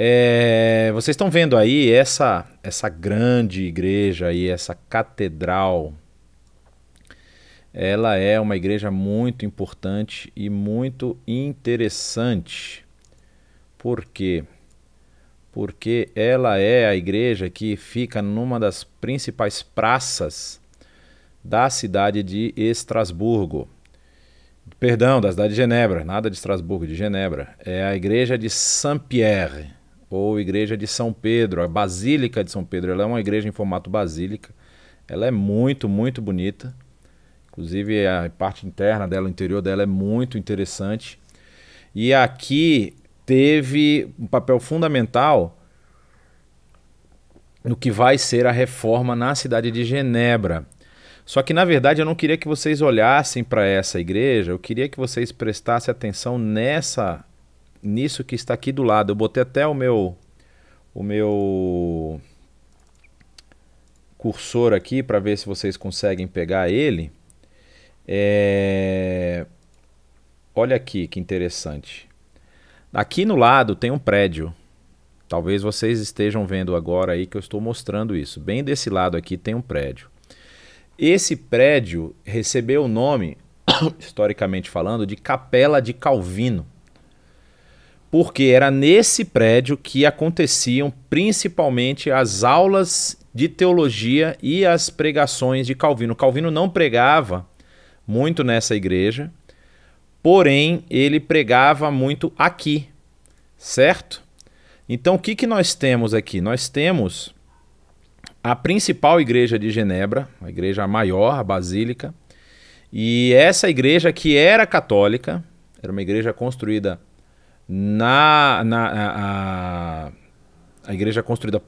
É, vocês estão vendo aí essa, essa grande igreja aí, essa catedral. Ela é uma igreja muito importante e muito interessante. Por quê? Porque ela é a igreja que fica numa das principais praças da cidade de Estrasburgo. Perdão, da cidade de Genebra, nada de Estrasburgo, de Genebra. É a igreja de Saint-Pierre ou igreja de São Pedro, a Basílica de São Pedro. Ela é uma igreja em formato basílica. Ela é muito, muito bonita. Inclusive a parte interna dela, o interior dela é muito interessante. E aqui teve um papel fundamental no que vai ser a reforma na cidade de Genebra. Só que na verdade eu não queria que vocês olhassem para essa igreja, eu queria que vocês prestassem atenção nessa nisso que está aqui do lado. Eu botei até o meu o meu cursor aqui para ver se vocês conseguem pegar ele. É... Olha aqui que interessante. Aqui no lado tem um prédio. Talvez vocês estejam vendo agora aí que eu estou mostrando isso. Bem desse lado aqui tem um prédio. Esse prédio recebeu o nome, historicamente falando, de Capela de Calvino porque era nesse prédio que aconteciam principalmente as aulas de teologia e as pregações de Calvino. Calvino não pregava muito nessa igreja, porém ele pregava muito aqui, certo? Então o que, que nós temos aqui? Nós temos a principal igreja de Genebra, a igreja maior, a basílica, e essa igreja que era católica, era uma igreja construída na, na a, a, igreja construída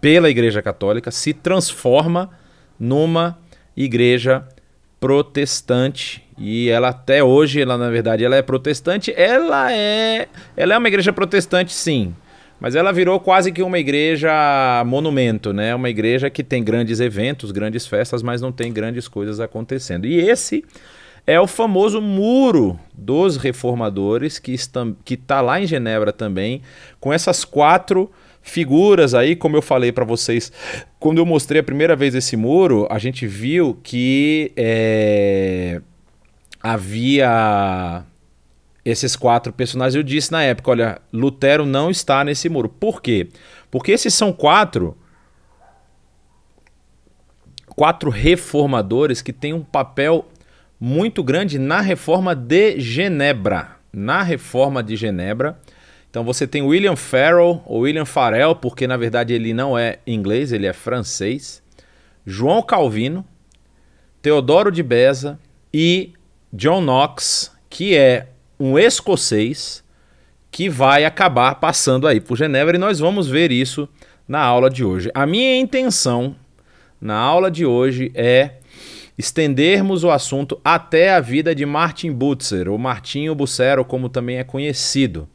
pela Igreja Católica se transforma numa igreja protestante e ela até hoje, ela na verdade, ela é protestante, ela é, ela é uma igreja protestante sim, mas ela virou quase que uma igreja monumento, né? Uma igreja que tem grandes eventos, grandes festas, mas não tem grandes coisas acontecendo. E esse é o famoso muro dos reformadores que está que tá lá em Genebra também, com essas quatro figuras aí, como eu falei para vocês, quando eu mostrei a primeira vez esse muro, a gente viu que é, havia esses quatro personagens. Eu disse na época, olha, Lutero não está nesse muro. Por quê? Porque esses são quatro quatro reformadores que têm um papel muito grande na reforma de Genebra. Na reforma de Genebra. Então você tem William Farrell, ou William Farrell, porque na verdade ele não é inglês, ele é francês. João Calvino, Teodoro de Beza e John Knox, que é um escocês que vai acabar passando aí por Genebra e nós vamos ver isso na aula de hoje. A minha intenção na aula de hoje é estendermos o assunto até a vida de Martin Butzer, ou Martinho Bucero, como também é conhecido.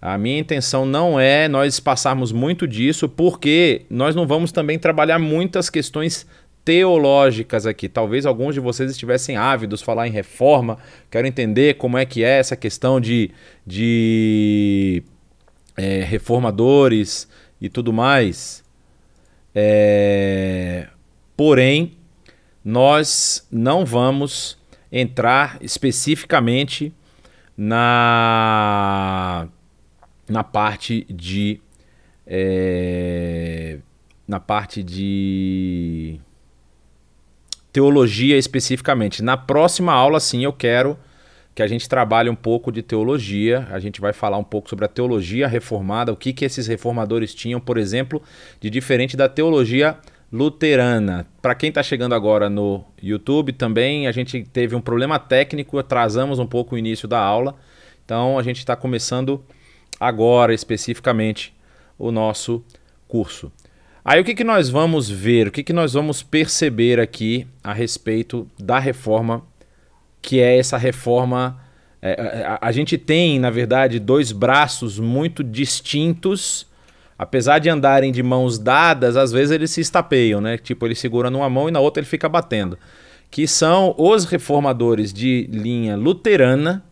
A minha intenção não é nós passarmos muito disso, porque nós não vamos também trabalhar muitas questões teológicas aqui. Talvez alguns de vocês estivessem ávidos falar em reforma. Quero entender como é que é essa questão de, de é, reformadores e tudo mais. É, porém, nós não vamos entrar especificamente na, na parte de. É, na parte de teologia especificamente. Na próxima aula, sim, eu quero que a gente trabalhe um pouco de teologia. A gente vai falar um pouco sobre a teologia reformada, o que, que esses reformadores tinham, por exemplo, de diferente da teologia Luterana. Para quem está chegando agora no YouTube também, a gente teve um problema técnico, atrasamos um pouco o início da aula. Então a gente está começando agora especificamente o nosso curso. Aí o que, que nós vamos ver, o que, que nós vamos perceber aqui a respeito da reforma, que é essa reforma. É, é a, a gente tem, na verdade, dois braços muito distintos apesar de andarem de mãos dadas, às vezes eles se estapeiam, né? Tipo, ele segura numa mão e na outra ele fica batendo. Que são os reformadores de linha luterana.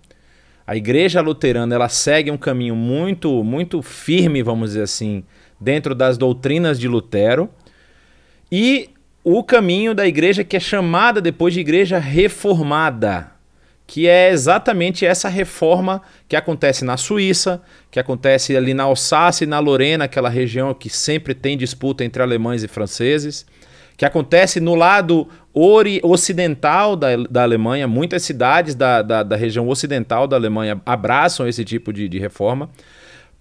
A igreja luterana, ela segue um caminho muito, muito firme, vamos dizer assim, dentro das doutrinas de Lutero. E o caminho da igreja que é chamada depois de igreja reformada que é exatamente essa reforma que acontece na Suíça, que acontece ali na Alsácia e na Lorena, aquela região que sempre tem disputa entre alemães e franceses, que acontece no lado ocidental da, da Alemanha, muitas cidades da, da, da, região ocidental da Alemanha abraçam esse tipo de, de reforma.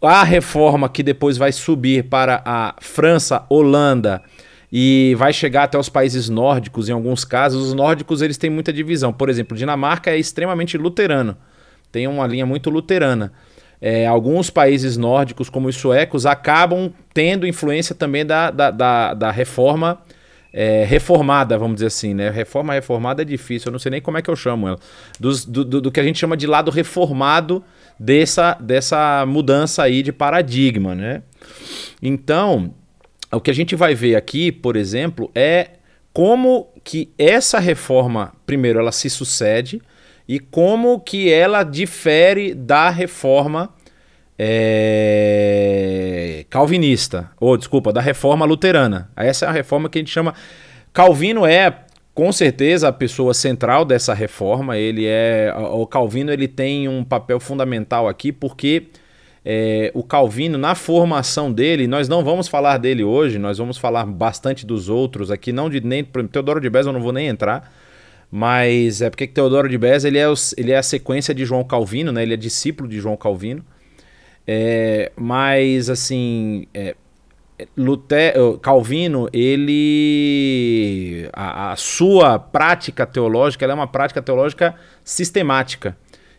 A reforma que depois vai subir para a França, Holanda, e vai chegar até os países nórdicos em alguns casos. Os nórdicos eles têm muita divisão. Por exemplo, Dinamarca é extremamente luterano, tem uma linha muito luterana. É, alguns países nórdicos, como os suecos, acabam tendo influência também da, da, da, da reforma é, reformada, vamos dizer assim, né? Reforma reformada é difícil, eu não sei nem como é que eu chamo ela. Dos, do, do, do, que a gente chama de lado reformado dessa, dessa mudança aí de paradigma, né? Então, o que a gente vai ver aqui, por exemplo, é como que essa reforma, primeiro, ela se sucede e como que ela difere da reforma é, calvinista, ou desculpa, da reforma luterana. Essa é a reforma que a gente chama. Calvino é com certeza a pessoa central dessa reforma. Ele é o Calvino ele tem um papel fundamental aqui porque é, o Calvino, na formação dele, nós não vamos falar dele hoje, nós vamos falar bastante dos outros aqui, não de nem. Teodoro de Bez eu não vou nem entrar, mas é porque Teodoro de Bez ele é, o, ele é a sequência de João Calvino, né? ele é discípulo de João Calvino. É, mas assim. É, Lutero, Calvino, ele a, a, sua prática teológica é uma prática teológica sistemática.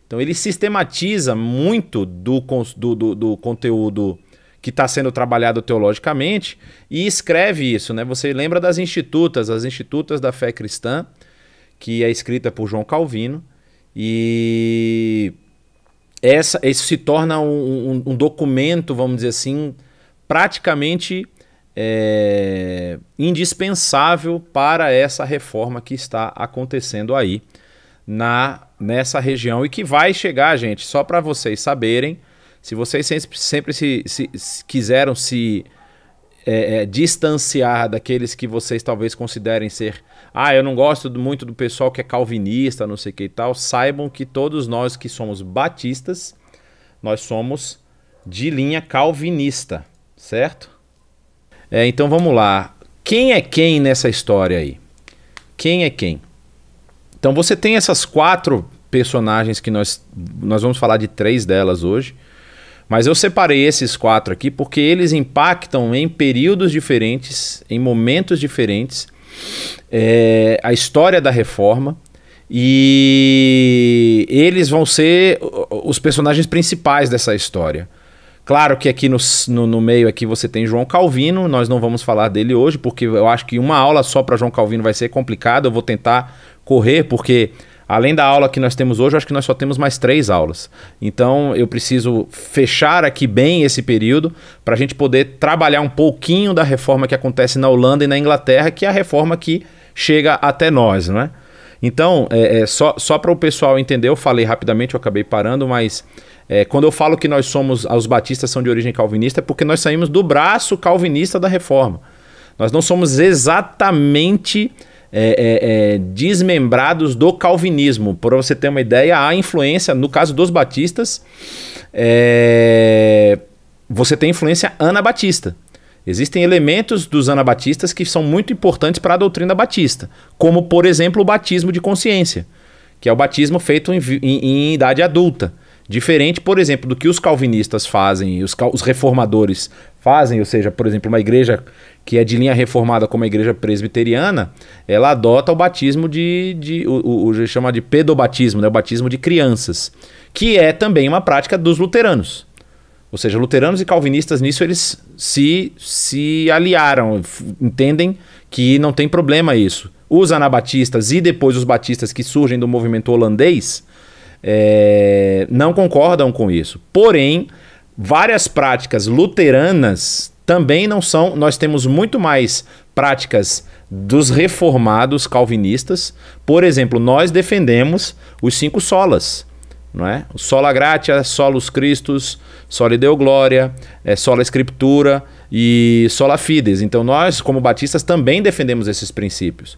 Então ele sistematiza muito do, do, do, do conteúdo que está sendo trabalhado teologicamente e escreve isso. Né? Você lembra das Institutas, as Institutas da Fé Cristã, que é escrita por João Calvino, e essa, isso se torna um, um, um documento, vamos dizer assim, praticamente é, indispensável para essa reforma que está acontecendo aí na nessa região e que vai chegar, gente, só para vocês saberem. Se vocês sempre, sempre se, se, se quiseram se é, é, distanciar daqueles que vocês talvez considerem ser, ah, eu não gosto muito do pessoal que é calvinista, não sei o que e tal, saibam que todos nós que somos batistas, nós somos de linha calvinista, certo? É, então vamos lá. Quem é quem nessa história aí? Quem é quem? Então você tem essas quatro personagens que nós, nós vamos falar de três delas hoje. Mas eu separei esses quatro aqui porque eles impactam em períodos diferentes, em momentos diferentes, é, a história da reforma. E eles vão ser os personagens principais dessa história. Claro que aqui no, no, no, meio aqui você tem João Calvino, nós não vamos falar dele hoje, porque eu acho que uma aula só para João Calvino vai ser complicado. Eu vou tentar correr, porque além da aula que nós temos hoje, acho que nós só temos mais três aulas. Então eu preciso fechar aqui bem esse período para a gente poder trabalhar um pouquinho da reforma que acontece na Holanda e na Inglaterra, que é a reforma que chega até nós, não é? Então, é, é só, só para o pessoal entender, eu falei rapidamente, eu acabei parando, mas é, quando eu falo que nós somos, os batistas são de origem calvinista, é porque nós saímos do braço calvinista da reforma. Nós não somos exatamente é, é, é, desmembrados do calvinismo. Para você ter uma ideia, a influência, no caso dos batistas, é, você tem influência anabatista. Existem elementos dos anabatistas que são muito importantes para a doutrina batista, como, por exemplo, o batismo de consciência, que é o batismo feito em, em, em idade adulta. Diferente, por exemplo, do que os calvinistas fazem, os, os reformadores fazem, ou seja, por exemplo, uma igreja que é de linha reformada como a igreja presbiteriana, ela adota o batismo de, de o, o, chama de pedobatismo, né? o batismo de crianças, que é também uma prática dos luteranos. Ou seja, luteranos e calvinistas nisso eles se, se aliaram, entendem que não tem problema isso. Os anabatistas e depois os batistas que surgem do movimento holandês é, não concordam com isso. Porém, várias práticas luteranas também não são. Nós temos muito mais práticas dos reformados calvinistas. Por exemplo, nós defendemos os cinco solas. Não é? Sola gratia, solus Christus, soli deo glória, é, sola escritura e sola fides. Então nós, como batistas, também defendemos esses princípios.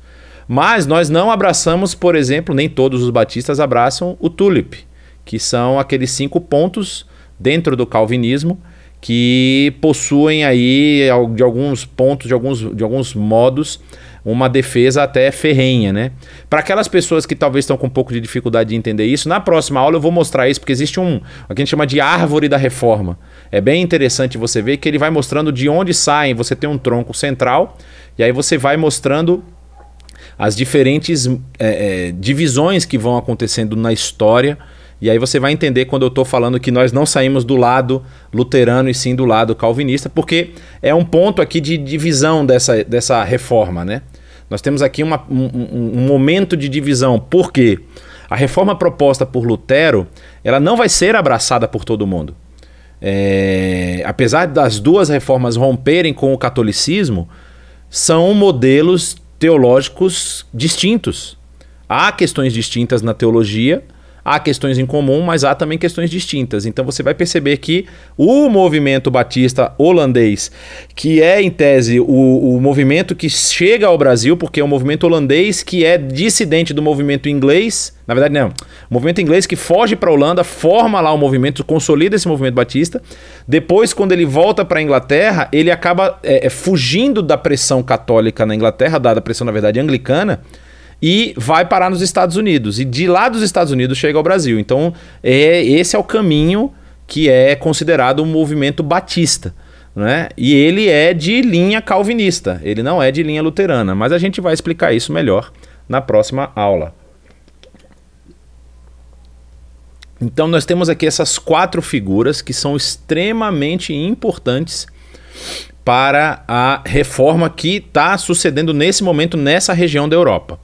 Mas nós não abraçamos, por exemplo, nem todos os batistas abraçam o tulip, que são aqueles cinco pontos dentro do calvinismo que possuem aí de alguns pontos, de alguns, de alguns modos, uma defesa até ferrenha, né? Para aquelas pessoas que talvez estão com um pouco de dificuldade de entender isso, na próxima aula eu vou mostrar isso, porque existe um, o que a gente chama de árvore da reforma. É bem interessante você ver que ele vai mostrando de onde saem, você tem um tronco central, e aí você vai mostrando as diferentes é, é, divisões que vão acontecendo na história e aí você vai entender quando eu estou falando que nós não saímos do lado luterano e sim do lado calvinista, porque é um ponto aqui de divisão dessa, dessa reforma, né? Nós temos aqui uma, um, um, momento de divisão, porque a reforma proposta por Lutero, ela não vai ser abraçada por todo mundo. É, apesar das duas reformas romperem com o catolicismo, são modelos teológicos distintos. Há questões distintas na teologia, há questões em comum, mas há também questões distintas. Então você vai perceber que o movimento batista holandês, que é em tese o, o movimento que chega ao Brasil, porque é um movimento holandês que é dissidente do movimento inglês, na verdade não, o movimento inglês que foge para a Holanda, forma lá o um movimento, consolida esse movimento batista. Depois, quando ele volta para a Inglaterra, ele acaba é, é, fugindo da pressão católica na Inglaterra, dada a pressão na verdade anglicana e vai parar nos Estados Unidos. E de lá dos Estados Unidos chega ao Brasil. Então, é, esse é o caminho que é considerado um movimento batista. Né? E ele é de linha calvinista, ele não é de linha luterana. Mas a gente vai explicar isso melhor na próxima aula. Então, nós temos aqui essas quatro figuras que são extremamente importantes para a reforma que está sucedendo nesse momento nessa região da Europa.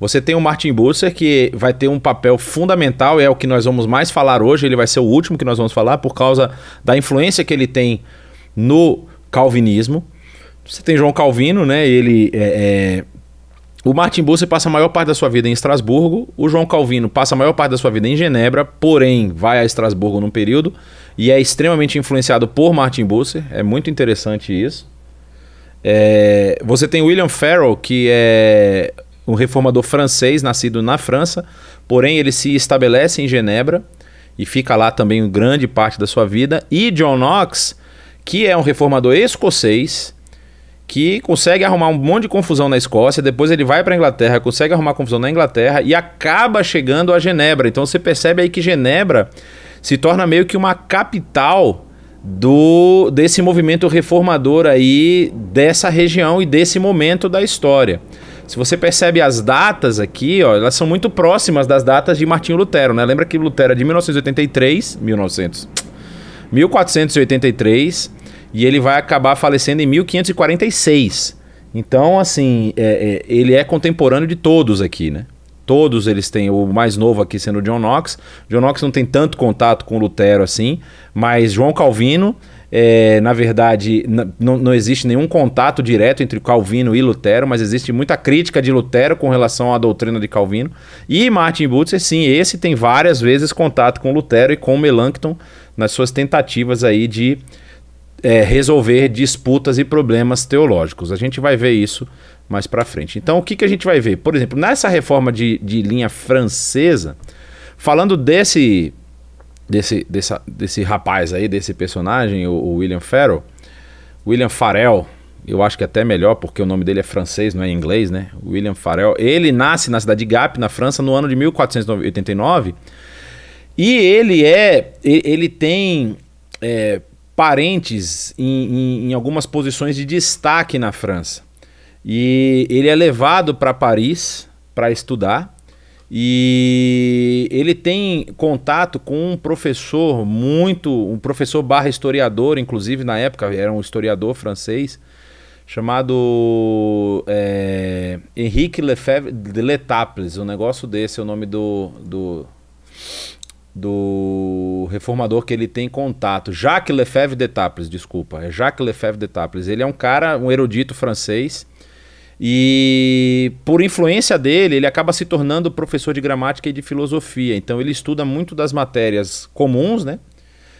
Você tem o Martin Bucer que vai ter um papel fundamental, é o que nós vamos mais falar hoje, ele vai ser o último que nós vamos falar, por causa da influência que ele tem no calvinismo. Você tem João Calvino, né? Ele é, é... O Martin Bucer passa a maior parte da sua vida em Estrasburgo, o João Calvino passa a maior parte da sua vida em Genebra, porém vai a Estrasburgo num período e é extremamente influenciado por Martin Bucer. é muito interessante isso. É... você tem William Farrell, que é um reformador francês nascido na França, porém ele se estabelece em Genebra e fica lá também grande parte da sua vida. E John Knox, que é um reformador escocês, que consegue arrumar um monte de confusão na Escócia, depois ele vai para a Inglaterra, consegue arrumar confusão na Inglaterra e acaba chegando a Genebra. Então você percebe aí que Genebra se torna meio que uma capital do desse movimento reformador aí dessa região e desse momento da história. Se você percebe as datas aqui, ó, elas são muito próximas das datas de Martinho Lutero, né? Lembra que Lutero é de 1983, 1900, 1483, e ele vai acabar falecendo em 1546. Então, assim, é, é, ele é contemporâneo de todos aqui, né? Todos eles têm, o mais novo aqui sendo John Knox. John Knox não tem tanto contato com Lutero assim, mas João Calvino é, na verdade, não existe nenhum contato direto entre Calvino e Lutero, mas existe muita crítica de Lutero com relação à doutrina de Calvino. E Martin Butzer, sim, esse tem várias vezes contato com Lutero e com Melanchthon nas suas tentativas aí de é, resolver disputas e problemas teológicos. A gente vai ver isso mais para frente. Então, o que, que a gente vai ver? Por exemplo, nessa reforma de, de linha francesa, falando desse desse, desse desse rapaz aí, desse personagem, o, o William Farrell. William Farrell, eu acho que é até melhor, porque o nome dele é francês, não é inglês, né? William Farrell. Ele nasce na cidade de Gap, na França, no ano de 1489. E ele é. Ele tem é, parentes em, em, em algumas posições de destaque na França. E ele é levado para Paris para estudar. E ele tem contato com um professor muito, um professor barra historiador, inclusive na época era um historiador francês, chamado é, Henrique Lefebvre de Letaples, um negócio desse, é o nome do, do, do reformador que ele tem contato. Jacques Lefebvre de Taples, desculpa, é Jacques Lefebvre de Taples. Ele é um cara, um erudito francês, e por influência dele, ele acaba se tornando professor de gramática e de filosofia. Então ele estuda muito das matérias comuns, né?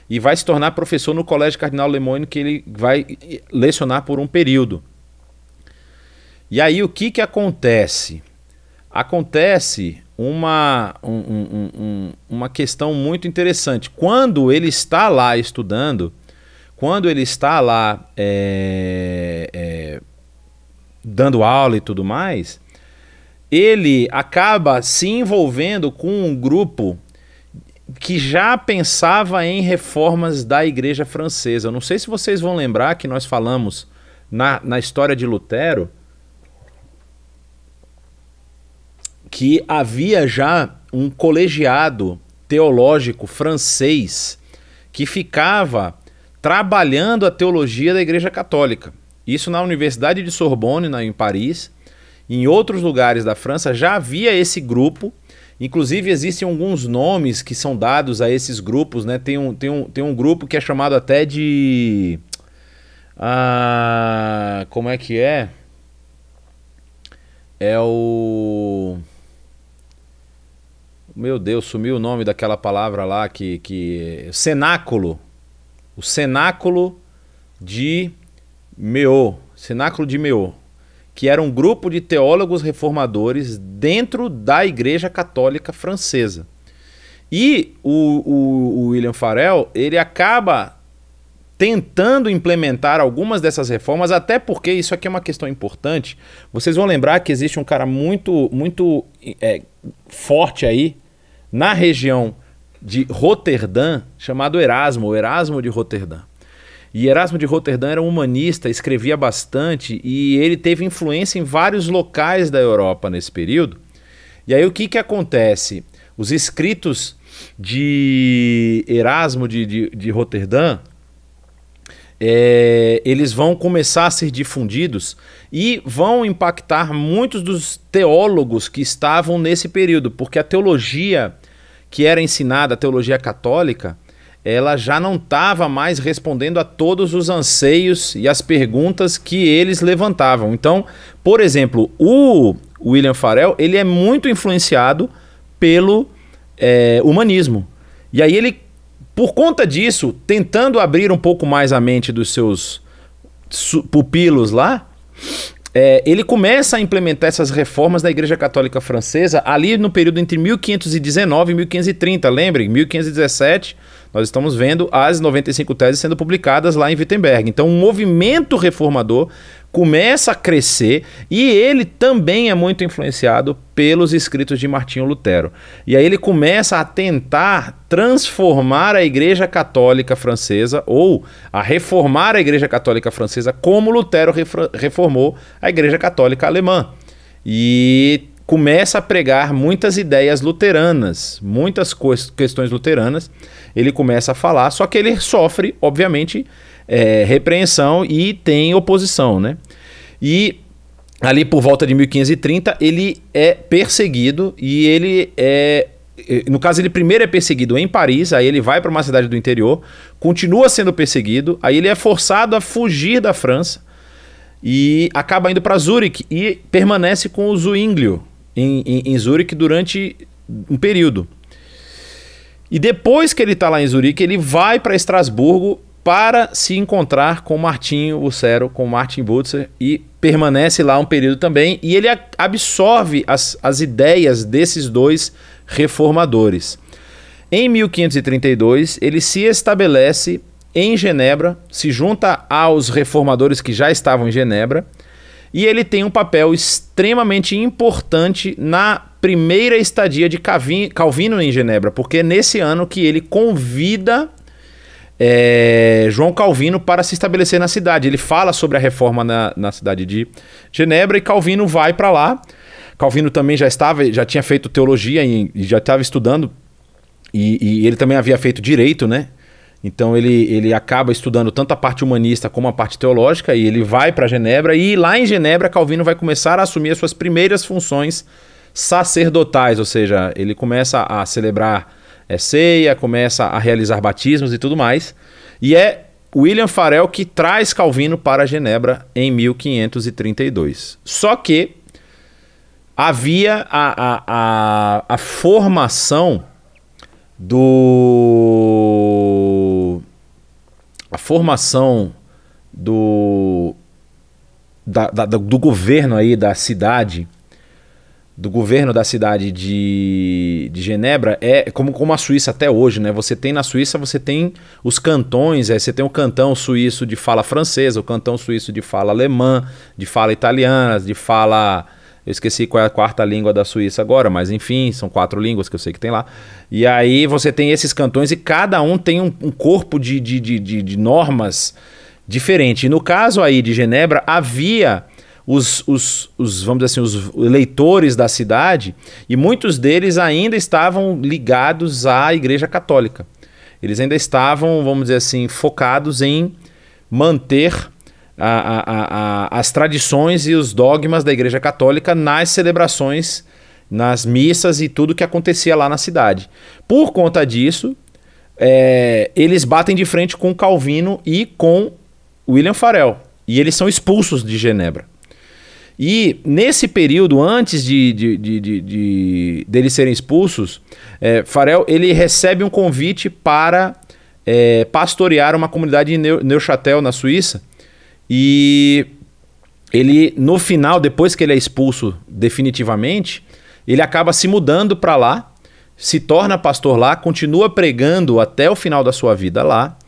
E vai se tornar professor no Colégio Cardinal lemoine que ele vai lecionar por um período. E aí o que, que acontece? Acontece uma, um, um, um, uma questão muito interessante. Quando ele está lá estudando, quando ele está lá é, é, dando aula e tudo mais, ele acaba se envolvendo com um grupo que já pensava em reformas da igreja francesa. não sei se vocês vão lembrar que nós falamos na, na história de Lutero que havia já um colegiado teológico francês que ficava trabalhando a teologia da Igreja Católica. Isso na Universidade de Sorbonne, na, em Paris. Em outros lugares da França já havia esse grupo. Inclusive, existem alguns nomes que são dados a esses grupos. Né? Tem, um, tem, um, tem um grupo que é chamado até de. Ah, como é que é? É o. Meu Deus, sumiu o nome daquela palavra lá que. que... Cenáculo. O cenáculo de Meô, Cenáculo de Meô, que era um grupo de teólogos reformadores dentro da Igreja Católica Francesa. E o, o, o William Farel, ele acaba tentando implementar algumas dessas reformas, até porque isso aqui é uma questão importante. Vocês vão lembrar que existe um cara muito, muito é, forte aí na região de Roterdã, chamado Erasmo, Erasmo de Roterdã. E Erasmo de Roterdã era um humanista, escrevia bastante e ele teve influência em vários locais da Europa nesse período. E aí o que, que acontece? Os escritos de Erasmo de, de, de Roterdã, é, eles vão começar a ser difundidos e vão impactar muitos dos teólogos que estavam nesse período, porque a teologia que era ensinada, a teologia católica, ela já não estava mais respondendo a todos os anseios e as perguntas que eles levantavam. Então, por exemplo, o William Farel ele é muito influenciado pelo é, humanismo. E aí ele, por conta disso, tentando abrir um pouco mais a mente dos seus pupilos lá, é, ele começa a implementar essas reformas da Igreja Católica Francesa ali no período entre 1519 e 1530, lembrem, 1517 nós estamos vendo as 95 teses sendo publicadas lá em Wittenberg. Então, o um movimento reformador começa a crescer e ele também é muito influenciado pelos escritos de Martinho Lutero. E aí ele começa a tentar transformar a Igreja Católica Francesa ou a reformar a Igreja Católica Francesa como Lutero reformou a Igreja Católica Alemã. E começa a pregar muitas ideias luteranas, muitas questões luteranas. Ele começa a falar, só que ele sofre, obviamente, é, repreensão e tem oposição, né? E ali por volta de 1530 ele é perseguido e ele é, é no caso, ele primeiro é perseguido em Paris, aí ele vai para uma cidade do interior, continua sendo perseguido, aí ele é forçado a fugir da França e acaba indo para Zurique e permanece com o Zuínglio, em, em, em Zurique durante um período. E depois que ele está lá em Zurique, ele vai para Estrasburgo para se encontrar com Martinho Lucero, com Martin Butzer e permanece lá um período também. E ele absorve as, as ideias desses dois reformadores. Em 1532, ele se estabelece em Genebra, se junta aos reformadores que já estavam em Genebra e ele tem um papel extremamente importante na primeira estadia de Calvino em Genebra, porque é nesse ano que ele convida é, João Calvino para se estabelecer na cidade. Ele fala sobre a reforma na, na cidade de Genebra e Calvino vai para lá. Calvino também já estava, já tinha feito teologia e, e já estava estudando e, e, ele também havia feito direito, né? Então ele, ele acaba estudando tanto a parte humanista como a parte teológica e ele vai para Genebra e lá em Genebra Calvino vai começar a assumir as suas primeiras funções sacerdotais, ou seja, ele começa a celebrar é, ceia, começa a realizar batismos e tudo mais. E é William Farel que traz Calvino para Genebra em 1532. Só que havia a, a, a, a formação do a formação do da, da, do governo aí da cidade do governo da cidade de, de Genebra é como, como a Suíça até hoje, né? Você tem na Suíça, você tem os cantões, é, você tem o cantão suíço de fala francesa, o cantão suíço de fala alemã, de fala italiana, de fala eu esqueci qual é a quarta língua da Suíça agora, mas enfim, são quatro línguas que eu sei que tem lá. E aí você tem esses cantões e cada um tem um, um corpo de, de, de, de, de normas diferente. E no caso aí de Genebra, havia os, os, os, vamos dizer assim, os eleitores da cidade e muitos deles ainda estavam ligados à Igreja Católica. Eles ainda estavam, vamos dizer assim, focados em manter a, a, as tradições e os dogmas da Igreja Católica nas celebrações, nas missas e tudo que acontecia lá na cidade. Por conta disso, é, eles batem de frente com Calvino e com William Farel. E eles são expulsos de Genebra. E nesse período, antes de, de, de, de, de deles serem expulsos, é, Farel ele recebe um convite para é, pastorear uma comunidade em Neuchâtel, na Suíça, e ele, no final, depois que ele é expulso definitivamente, ele acaba se mudando para lá, se torna pastor lá, continua pregando até o final da sua vida lá.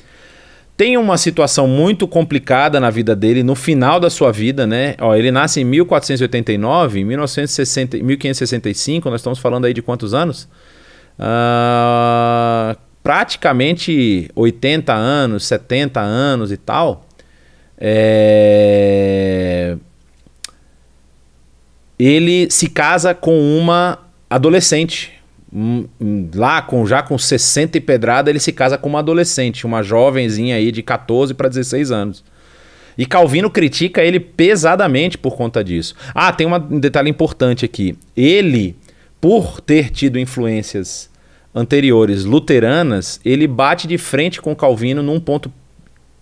Tem uma situação muito complicada na vida dele, no final da sua vida, né? Ó, ele nasce em 1489, em 1960, 1565, nós estamos falando aí de quantos anos? Uh, praticamente 80 anos, 70 anos e tal. É... Ele se casa com uma adolescente. Hum, hum, lá com já com 60 e pedrada, ele se casa com uma adolescente, uma jovenzinha aí de 14 para 16 anos. E Calvino critica ele pesadamente por conta disso. Ah, tem um detalhe importante aqui. Ele, por ter tido influências anteriores luteranas, ele bate de frente com Calvino num ponto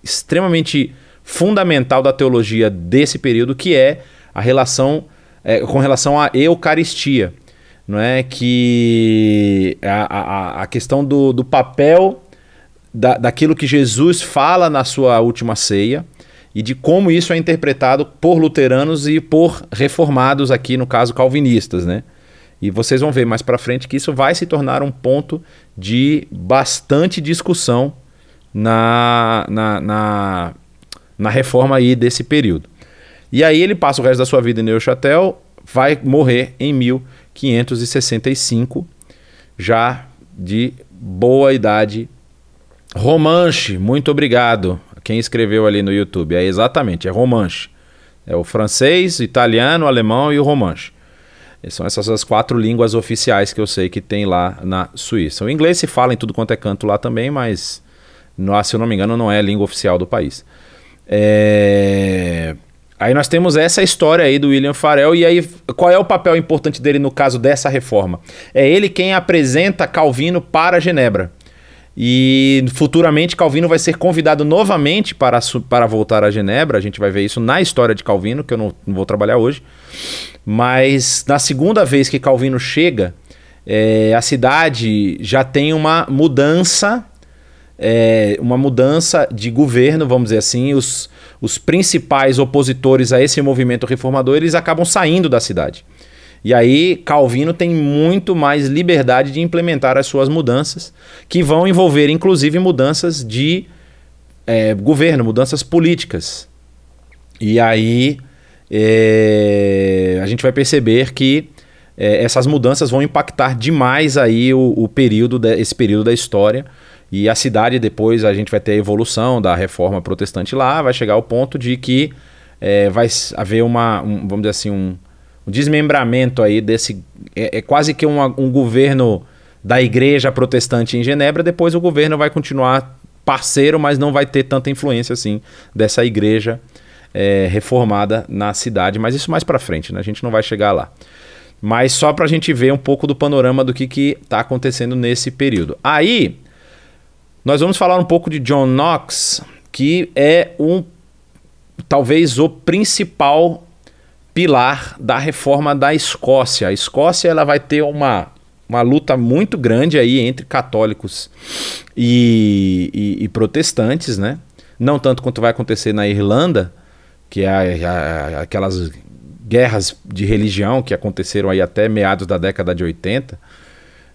extremamente fundamental da teologia desse período, que é a relação é, com relação à Eucaristia, não é que a, a, a questão do, do papel da, daquilo que Jesus fala na sua última ceia e de como isso é interpretado por luteranos e por reformados aqui no caso calvinistas, né? E vocês vão ver mais para frente que isso vai se tornar um ponto de bastante discussão na, na, na na reforma aí desse período. E aí ele passa o resto da sua vida em Neuchâtel, vai morrer em 1565, já de boa idade. Romanche, muito obrigado. Quem escreveu ali no YouTube, é exatamente, é Romanche. É o francês, o italiano, o alemão e o romanche. São essas as quatro línguas oficiais que eu sei que tem lá na Suíça. O inglês se fala em tudo quanto é canto lá também, mas, se eu não me engano, não é a língua oficial do país. É... Aí nós temos essa história aí do William Farel, e aí qual é o papel importante dele no caso dessa reforma? É ele quem apresenta Calvino para Genebra. E futuramente Calvino vai ser convidado novamente para, para voltar a Genebra. A gente vai ver isso na história de Calvino, que eu não, não vou trabalhar hoje. Mas na segunda vez que Calvino chega, é, a cidade já tem uma mudança é, uma mudança de governo, vamos dizer assim, os, os principais opositores a esse movimento reformador, eles acabam saindo da cidade. E aí Calvino tem muito mais liberdade de implementar as suas mudanças, que vão envolver inclusive mudanças de é, governo, mudanças políticas. E aí é, a gente vai perceber que é, essas mudanças vão impactar demais aí o, o período, de, esse período da história. E a cidade depois a gente vai ter a evolução da reforma protestante lá, vai chegar ao ponto de que é, vai haver uma, um, vamos dizer assim, um, um desmembramento aí desse. É, é quase que uma, um governo da igreja protestante em Genebra, depois o governo vai continuar parceiro, mas não vai ter tanta influência assim dessa igreja é, reformada na cidade. Mas isso mais para frente, né? A gente não vai chegar lá. Mas só para a gente ver um pouco do panorama do que está acontecendo nesse período. Aí nós vamos falar um pouco de John Knox, que é um talvez o principal pilar da reforma da Escócia. A Escócia ela vai ter uma, uma luta muito grande aí entre católicos e, e, e protestantes, né? Não tanto quanto vai acontecer na Irlanda, que é a, a, aquelas guerras de religião que aconteceram aí até meados da década de 80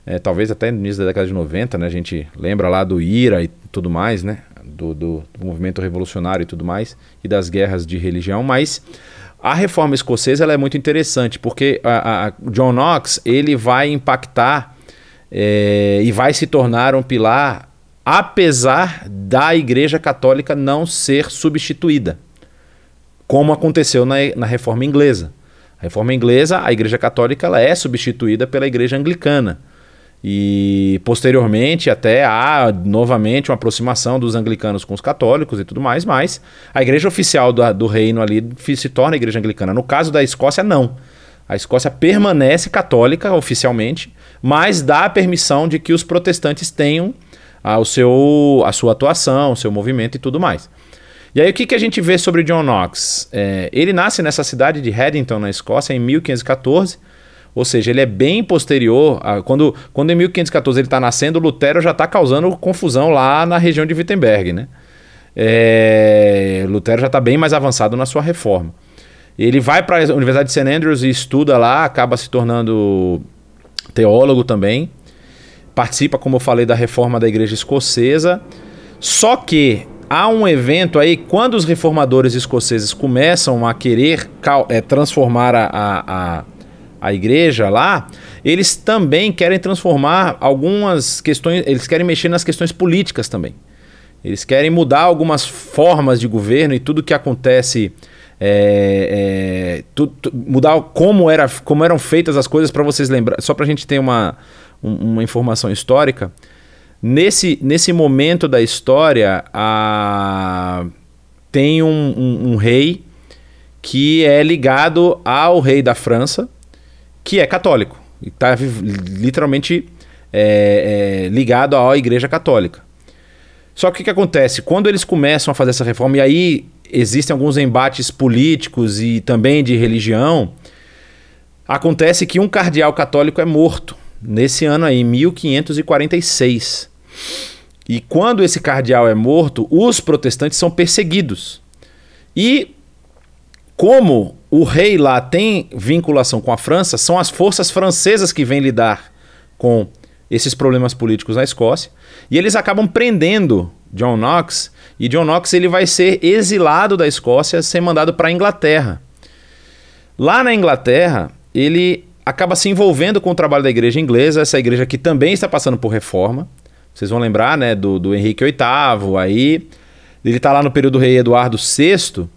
é, talvez até no início da década de 90, né? A gente lembra lá do IRA e tudo mais, né? Do, do, do movimento revolucionário e tudo mais, e das guerras de religião, mas a reforma escocesa ela é muito interessante, porque a, a John Knox ele vai impactar é, e vai se tornar um pilar, apesar da Igreja Católica não ser substituída, como aconteceu na, na reforma inglesa. A reforma inglesa, a Igreja Católica ela é substituída pela Igreja Anglicana. E posteriormente até há novamente uma aproximação dos anglicanos com os católicos e tudo mais, mas a igreja oficial do, do reino ali se torna a igreja anglicana. No caso da Escócia, não. A Escócia permanece católica oficialmente, mas dá a permissão de que os protestantes tenham a, ah, o seu, a sua atuação, o seu movimento e tudo mais. E aí o que, que a gente vê sobre John Knox? É, ele nasce nessa cidade de Haddington, na Escócia, em 1514 ou seja, ele é bem posterior. A, quando, quando em 1514 ele está nascendo, Lutero já está causando confusão lá na região de Wittenberg. Né? É, Lutero já está bem mais avançado na sua reforma. Ele vai para a Universidade de St. Andrews e estuda lá, acaba se tornando teólogo também. Participa, como eu falei, da reforma da igreja escocesa. Só que há um evento aí, quando os reformadores escoceses começam a querer é, transformar a, a, a igreja lá, eles também querem transformar algumas questões, eles querem mexer nas questões políticas também. Eles querem mudar algumas formas de governo e tudo que acontece. É, é, tu, tu, mudar como, era, como eram feitas as coisas para vocês lembrar. Só para a gente ter uma, uma informação histórica. Nesse, nesse momento da história, a... tem um, um, um rei que é ligado ao rei da França que é católico e está literalmente é, é, ligado à Igreja Católica. Só que o que acontece? Quando eles começam a fazer essa reforma, e aí existem alguns embates políticos e também de religião, acontece que um cardeal católico é morto nesse ano aí, 1546. E quando esse cardeal é morto, os protestantes são perseguidos. E como o rei lá tem vinculação com a França, são as forças francesas que vêm lidar com esses problemas políticos na Escócia, e eles acabam prendendo John Knox, e John Knox ele vai ser exilado da Escócia, ser mandado para a Inglaterra. Lá na Inglaterra, ele acaba se envolvendo com o trabalho da igreja inglesa, essa igreja que também está passando por reforma. Vocês vão lembrar, né, do, do Henrique VIII, aí ele está lá no período do rei Eduardo VI,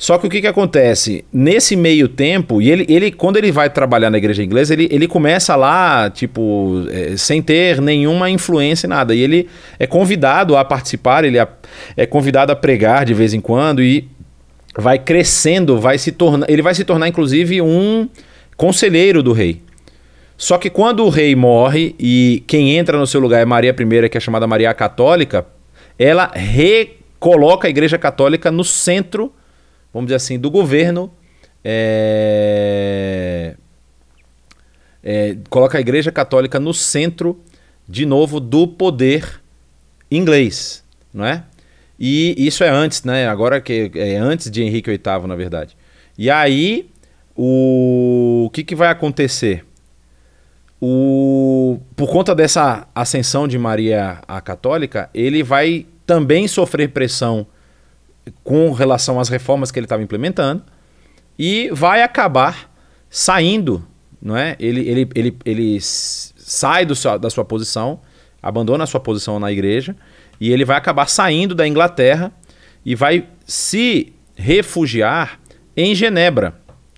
só que o que, que acontece? Nesse meio tempo, e ele, ele quando ele vai trabalhar na igreja inglesa, ele, ele começa lá, tipo, é, sem ter nenhuma influência em nada. E ele é convidado a participar, ele é, é convidado a pregar de vez em quando e vai crescendo, vai se tornar. Ele vai se tornar, inclusive, um conselheiro do rei. Só que quando o rei morre e quem entra no seu lugar é Maria I, que é chamada Maria Católica, ela recoloca a Igreja Católica no centro vamos dizer assim, do governo é, é, coloca a Igreja Católica no centro, de novo, do poder inglês, não é? E isso é antes, né? Agora que é antes de Henrique VIII, na verdade. E aí, o, o que, que vai acontecer? O, por conta dessa ascensão de Maria a Católica, ele vai também sofrer pressão com relação às reformas que ele estava implementando e vai acabar saindo, não é? Ele, ele, ele, ele sai do da sua posição, abandona a sua posição na igreja e ele vai acabar saindo da Inglaterra e vai se refugiar em Genebra.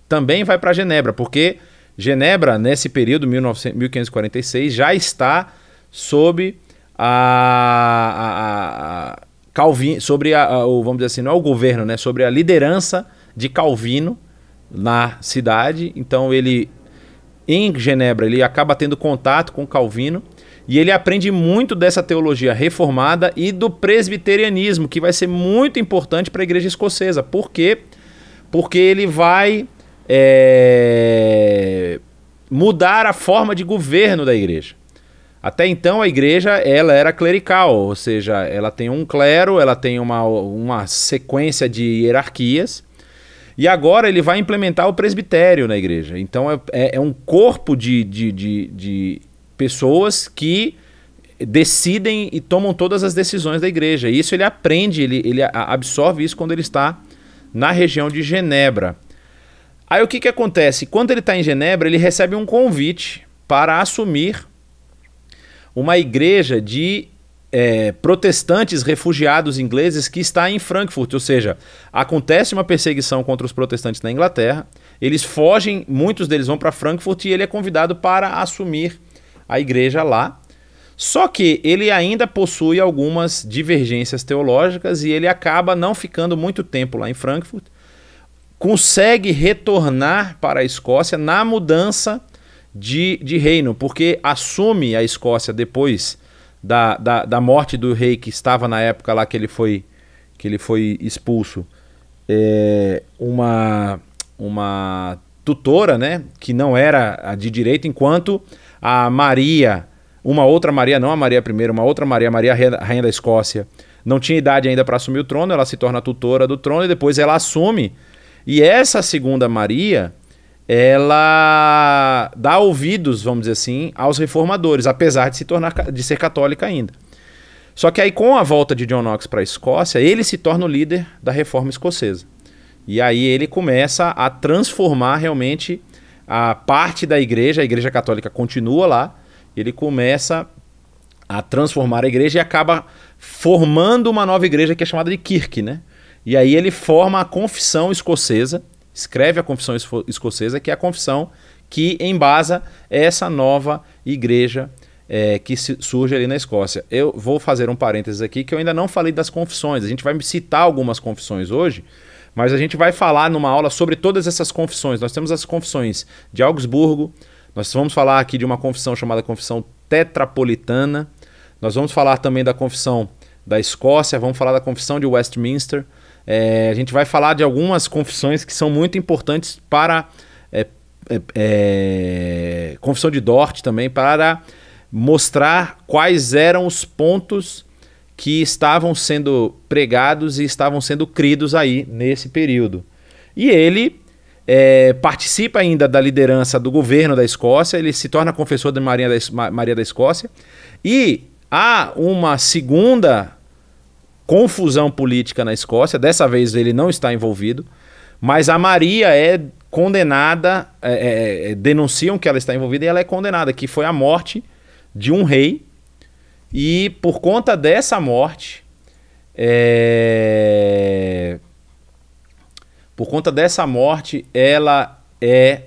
Também vai para Genebra, porque Genebra, nesse período, 1900, 1546, já está sob a, a, a Calvin, sobre a, a, o, vamos dizer assim, não é o governo, né? Sobre a liderança de Calvino na cidade. Então ele em Genebra, ele acaba tendo contato com Calvino e ele aprende muito dessa teologia reformada e do presbiterianismo, que vai ser muito importante para a igreja escocesa. Por quê? Porque ele vai é, mudar a forma de governo da igreja. Até então a igreja ela era clerical, ou seja, ela tem um clero, ela tem uma, uma sequência de hierarquias. E agora ele vai implementar o presbitério na igreja. Então é, é, é um corpo de, de, de, de, pessoas que decidem e tomam todas as decisões da igreja. E isso ele aprende, ele, ele absorve isso quando ele está na região de Genebra. Aí o que, que acontece? Quando ele está em Genebra, ele recebe um convite para assumir uma igreja de é, protestantes refugiados ingleses que está em Frankfurt, ou seja, acontece uma perseguição contra os protestantes na Inglaterra, eles fogem, muitos deles vão para Frankfurt e ele é convidado para assumir a igreja lá. Só que ele ainda possui algumas divergências teológicas e ele acaba não ficando muito tempo lá em Frankfurt. Consegue retornar para a Escócia na mudança de, de reino, porque assume a Escócia depois da, da, da, morte do rei que estava na época lá que ele foi, que ele foi expulso, é, uma, uma tutora, né, que não era a de direito, enquanto a Maria, uma outra Maria, não a Maria I, uma outra Maria, Maria Rainha da Escócia, não tinha idade ainda para assumir o trono, ela se torna tutora do trono e depois ela assume. E essa segunda Maria, ela dá ouvidos, vamos dizer assim, aos reformadores, apesar de se tornar de ser católica ainda. Só que aí com a volta de John Knox para a Escócia, ele se torna o líder da reforma escocesa. E aí ele começa a transformar realmente a parte da igreja, a igreja católica continua lá, ele começa a transformar a igreja e acaba formando uma nova igreja que é chamada de Kirk, né? E aí ele forma a confissão escocesa, escreve a Confissão Escocesa, que é a confissão que embasa essa nova igreja é, que surge ali na Escócia. Eu vou fazer um parênteses aqui que eu ainda não falei das confissões. A gente vai citar algumas confissões hoje, mas a gente vai falar numa aula sobre todas essas confissões. Nós temos as confissões de Augsburgo, nós vamos falar aqui de uma confissão chamada Confissão Tetrapolitana, nós vamos falar também da confissão da Escócia, vamos falar da confissão de Westminster. É, a gente vai falar de algumas confissões que são muito importantes para. É, é, é confissão de Dort também, para mostrar quais eram os pontos que estavam sendo pregados e estavam sendo cridos aí nesse período. E ele é, participa ainda da liderança do governo da Escócia, ele se torna confessor de Maria da, Maria da Escócia, e há uma segunda confusão política na Escócia. Dessa vez ele não está envolvido, mas a Maria é condenada, é, é, é, denunciam que ela está envolvida e ela é condenada, que foi a morte de um rei. E por conta dessa morte, é... por conta dessa morte, ela é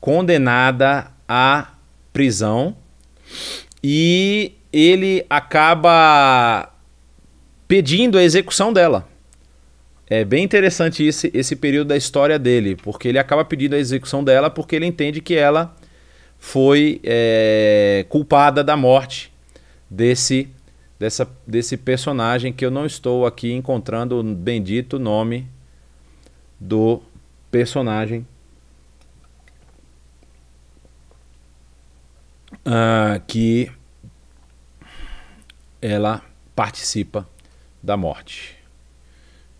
condenada à prisão e ele acaba pedindo a execução dela. É bem interessante esse, esse período da história dele, porque ele acaba pedindo a execução dela porque ele entende que ela foi é, culpada da morte desse, dessa, desse personagem que eu não estou aqui encontrando o bendito nome do personagem. Uh, que ela participa da morte.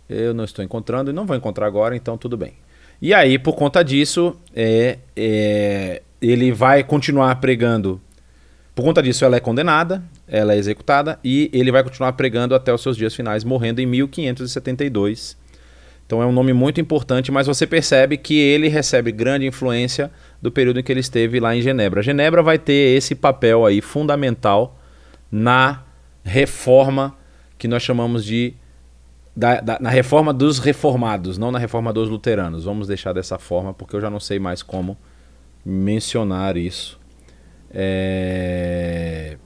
Eu não estou encontrando e não vou encontrar agora, então tudo bem. E aí, por conta disso, é, é, ele vai continuar pregando. Por conta disso, ela é condenada, ela é executada e ele vai continuar pregando até os seus dias finais, morrendo em 1572. Então é um nome muito importante, mas você percebe que ele recebe grande influência do período em que ele esteve lá em Genebra. Genebra vai ter esse papel aí fundamental na reforma que nós chamamos de. Da, da, na reforma dos reformados, não na reforma dos luteranos. Vamos deixar dessa forma, porque eu já não sei mais como mencionar isso. É...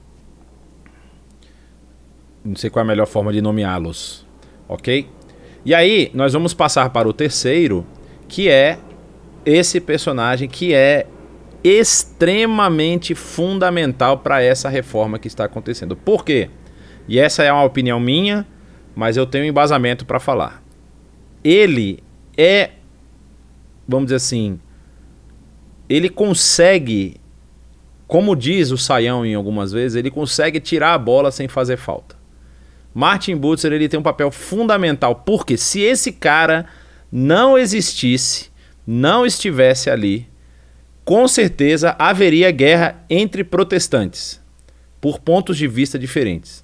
Não sei qual é a melhor forma de nomeá-los, ok? E aí, nós vamos passar para o terceiro, que é esse personagem que é extremamente fundamental para essa reforma que está acontecendo. Por quê? E essa é uma opinião minha, mas eu tenho embasamento para falar. Ele é, vamos dizer assim, ele consegue, como diz o Saião em algumas vezes, ele consegue tirar a bola sem fazer falta. Martin Butzer ele tem um papel fundamental, porque se esse cara não existisse, não estivesse ali, com certeza haveria guerra entre protestantes, por pontos de vista diferentes.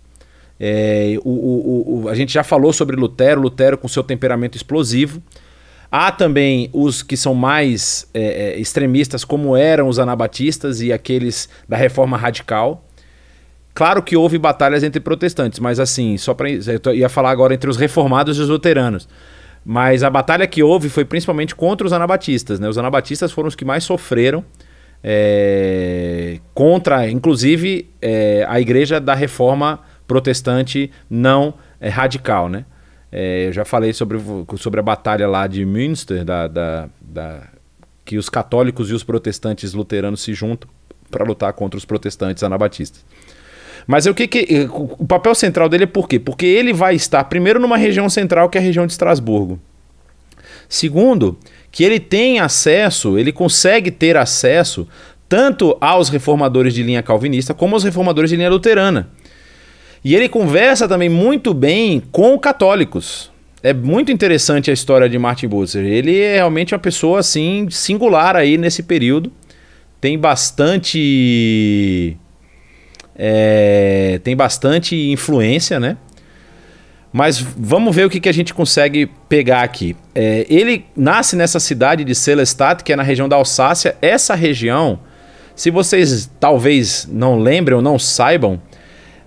É, o, o, o, a gente já falou sobre Lutero, Lutero com seu temperamento explosivo. Há também os que são mais é, é extremistas, como eram os anabatistas e aqueles da reforma radical. Claro que houve batalhas entre protestantes, mas assim, só para. Eu ia falar agora entre os reformados e os luteranos. Mas a batalha que houve foi principalmente contra os anabatistas. Né? Os anabatistas foram os que mais sofreram é, contra, inclusive, é, a igreja da reforma protestante não é, radical, né? É, eu já falei sobre, sobre a batalha lá de Münster, da, da, da que os católicos e os protestantes luteranos se juntam para lutar contra os protestantes anabatistas. Mas é o que, que é, o papel central dele é por quê? Porque ele vai estar primeiro numa região central que é a região de Estrasburgo. Segundo, que ele tem acesso, ele consegue ter acesso tanto aos reformadores de linha calvinista como aos reformadores de linha luterana. E ele conversa também muito bem com católicos. É muito interessante a história de Martin Bucer. Ele é realmente uma pessoa assim singular aí nesse período. Tem bastante é, tem bastante influência, né? Mas vamos ver o que, que a gente consegue pegar aqui. É, ele nasce nessa cidade de Celestat, que é na região da Alsácia. Essa região, se vocês talvez não lembrem ou não saibam,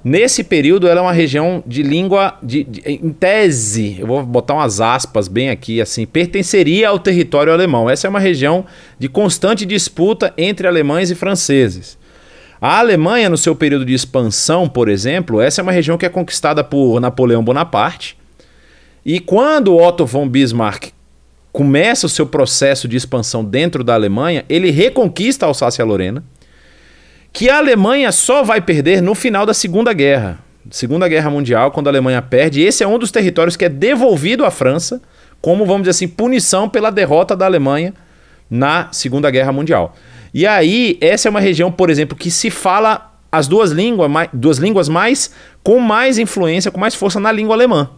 Nesse período, ela é uma região de língua, de, de, em tese, eu vou botar umas aspas bem aqui, assim, pertenceria ao território alemão. Essa é uma região de constante disputa entre alemães e franceses. A Alemanha, no seu período de expansão, por exemplo, essa é uma região que é conquistada por Napoleão Bonaparte. E quando Otto von Bismarck começa o seu processo de expansão dentro da Alemanha, ele reconquista a Alsácia-Lorena que a Alemanha só vai perder no final da Segunda Guerra. Segunda Guerra Mundial, quando a Alemanha perde, esse é um dos territórios que é devolvido à França como, vamos dizer assim, punição pela derrota da Alemanha na Segunda Guerra Mundial. E aí, essa é uma região, por exemplo, que se fala as duas, línguas mais, duas línguas mais com mais influência, com mais força na língua alemã.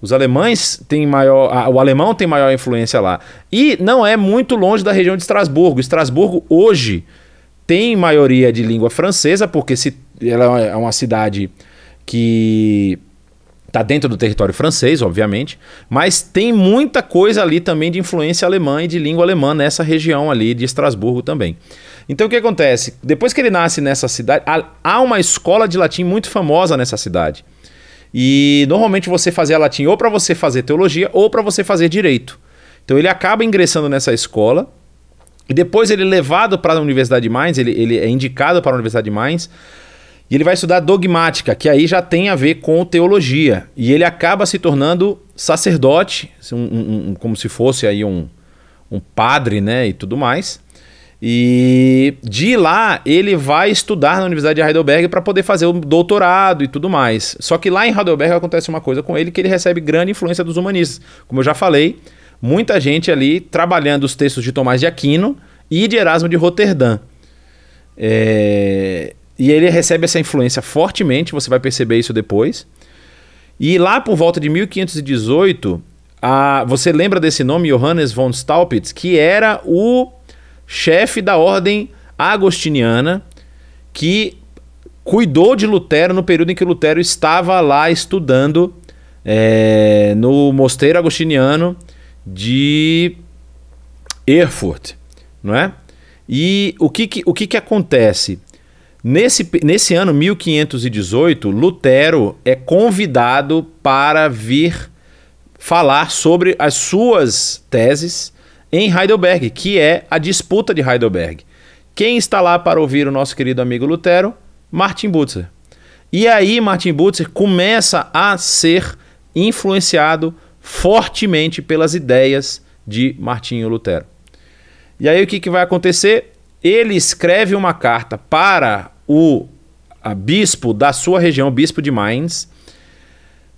Os alemães têm maior. O alemão tem maior influência lá. E não é muito longe da região de Estrasburgo. Estrasburgo hoje tem maioria de língua francesa, porque se ela é uma cidade que está dentro do território francês, obviamente, mas tem muita coisa ali também de influência alemã e de língua alemã nessa região ali de Estrasburgo também. Então o que acontece? Depois que ele nasce nessa cidade, há uma escola de latim muito famosa nessa cidade. E normalmente você fazia latim ou para você fazer teologia ou para você fazer direito. Então ele acaba ingressando nessa escola e depois ele é levado para a Universidade de Mainz, ele, ele é indicado para a Universidade de Mainz, e ele vai estudar dogmática, que aí já tem a ver com teologia. E ele acaba se tornando sacerdote, assim, um, um, um, como se fosse aí um, um padre, né, e tudo mais. E de lá ele vai estudar na Universidade de Heidelberg para poder fazer o doutorado e tudo mais. Só que lá em Heidelberg acontece uma coisa com ele que ele recebe grande influência dos humanistas. Como eu já falei, muita gente ali trabalhando os textos de Tomás de Aquino e de Erasmo de Roterdã. É... E ele recebe essa influência fortemente, você vai perceber isso depois. E lá por volta de 1518, a... você lembra desse nome, Johannes von Staupitz, que era o chefe da ordem agostiniana que cuidou de Lutero no período em que Lutero estava lá estudando é, no mosteiro agostiniano de Erfurt, não é? E o que, que o que, que acontece? Nesse, nesse ano 1518, Lutero é convidado para vir falar sobre as suas teses em Heidelberg, que é a disputa de Heidelberg. Quem está lá para ouvir o nosso querido amigo Lutero? Martin Butzer. E aí Martin Butzer começa a ser influenciado fortemente pelas ideias de Martinho Lutero. E aí o que, que vai acontecer? Ele escreve uma carta para o bispo da sua região, o bispo de Mainz,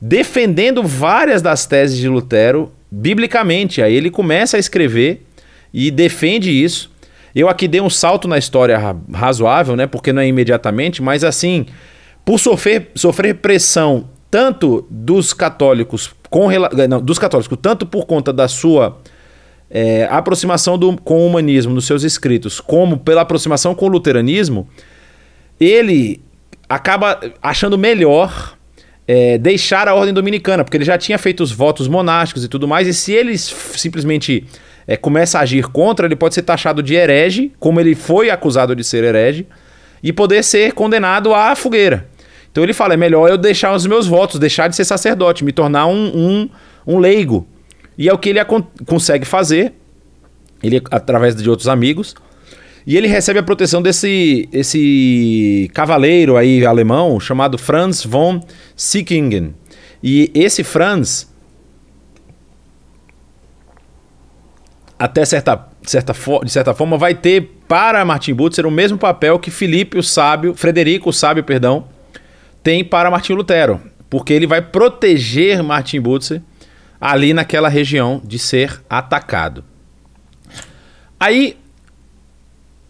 defendendo várias das teses de Lutero biblicamente. Aí ele começa a escrever e defende isso. Eu aqui dei um salto na história razoável, né? Porque não é imediatamente, mas assim, por sofrer, sofrer pressão tanto dos católicos com eh, não, dos católicos, tanto por conta da sua é, aproximação do, com o humanismo nos seus escritos, como pela aproximação com o luteranismo, ele acaba achando melhor é, deixar a ordem dominicana, porque ele já tinha feito os votos monásticos e tudo mais, e se ele simplesmente é, começa a agir contra, ele pode ser taxado de herege, como ele foi acusado de ser herege, e poder ser condenado à fogueira. Então ele fala: é melhor eu deixar os meus votos, deixar de ser sacerdote, me tornar um, um, um leigo. E é o que ele consegue fazer, ele através de outros amigos. E ele recebe a proteção desse esse cavaleiro aí alemão chamado Franz von Sickingen. E esse Franz, até certa, certa de certa forma, vai ter para Martin Butzer o mesmo papel que Felipe o Sábio, Frederico o Sábio, perdão, tem para Martinho Lutero, porque ele vai proteger Martin Butzer ali naquela região de ser atacado. Aí,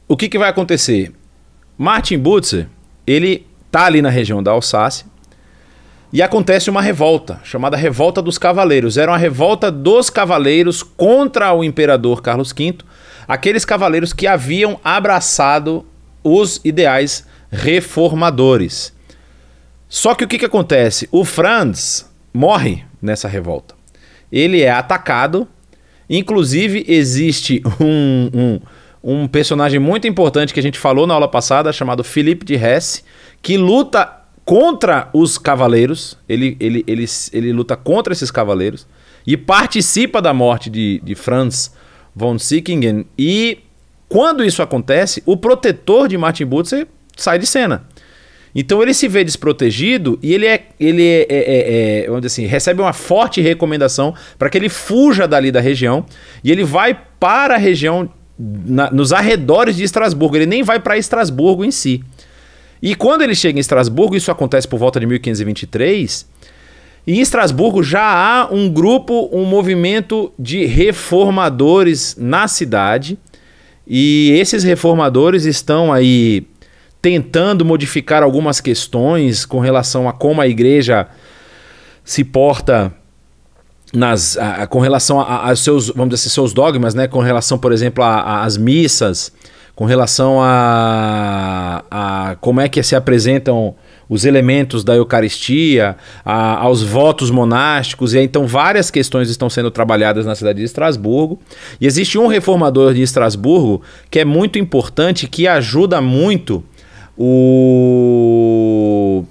o que, que vai acontecer? Martin Butzer, ele tá ali na região da Alsácia e acontece uma revolta, chamada Revolta dos Cavaleiros. Era uma revolta dos cavaleiros contra o imperador Carlos V, aqueles cavaleiros que haviam abraçado os ideais reformadores. Só que o que, que acontece? O Franz morre nessa revolta. Ele é atacado. Inclusive, existe um, um, um personagem muito importante que a gente falou na aula passada, chamado Felipe de Hesse, que luta contra os cavaleiros. Ele, ele, ele, ele luta contra esses cavaleiros e participa da morte de, de Franz von Sickingen. E quando isso acontece, o protetor de Martin Butzer sai de cena. Então ele se vê desprotegido e ele é, ele é, é, é, é vamos dizer assim, recebe uma forte recomendação para que ele fuja dali da região e ele vai para a região na, nos arredores de Estrasburgo. Ele nem vai para Estrasburgo em si. E quando ele chega em Estrasburgo, isso acontece por volta de 1523. Em Estrasburgo já há um grupo, um movimento de reformadores na cidade. E esses reformadores estão aí tentando modificar algumas questões com relação a como a igreja se porta nas, a, a, com relação aos seus, vamos dizer, assim, seus dogmas, né? Com relação, por exemplo, às missas, com relação a, a, como é que se apresentam os elementos da Eucaristia, aos votos monásticos, e então várias questões estão sendo trabalhadas na cidade de Estrasburgo. E existe um reformador de Estrasburgo que é muito importante, que ajuda muito o,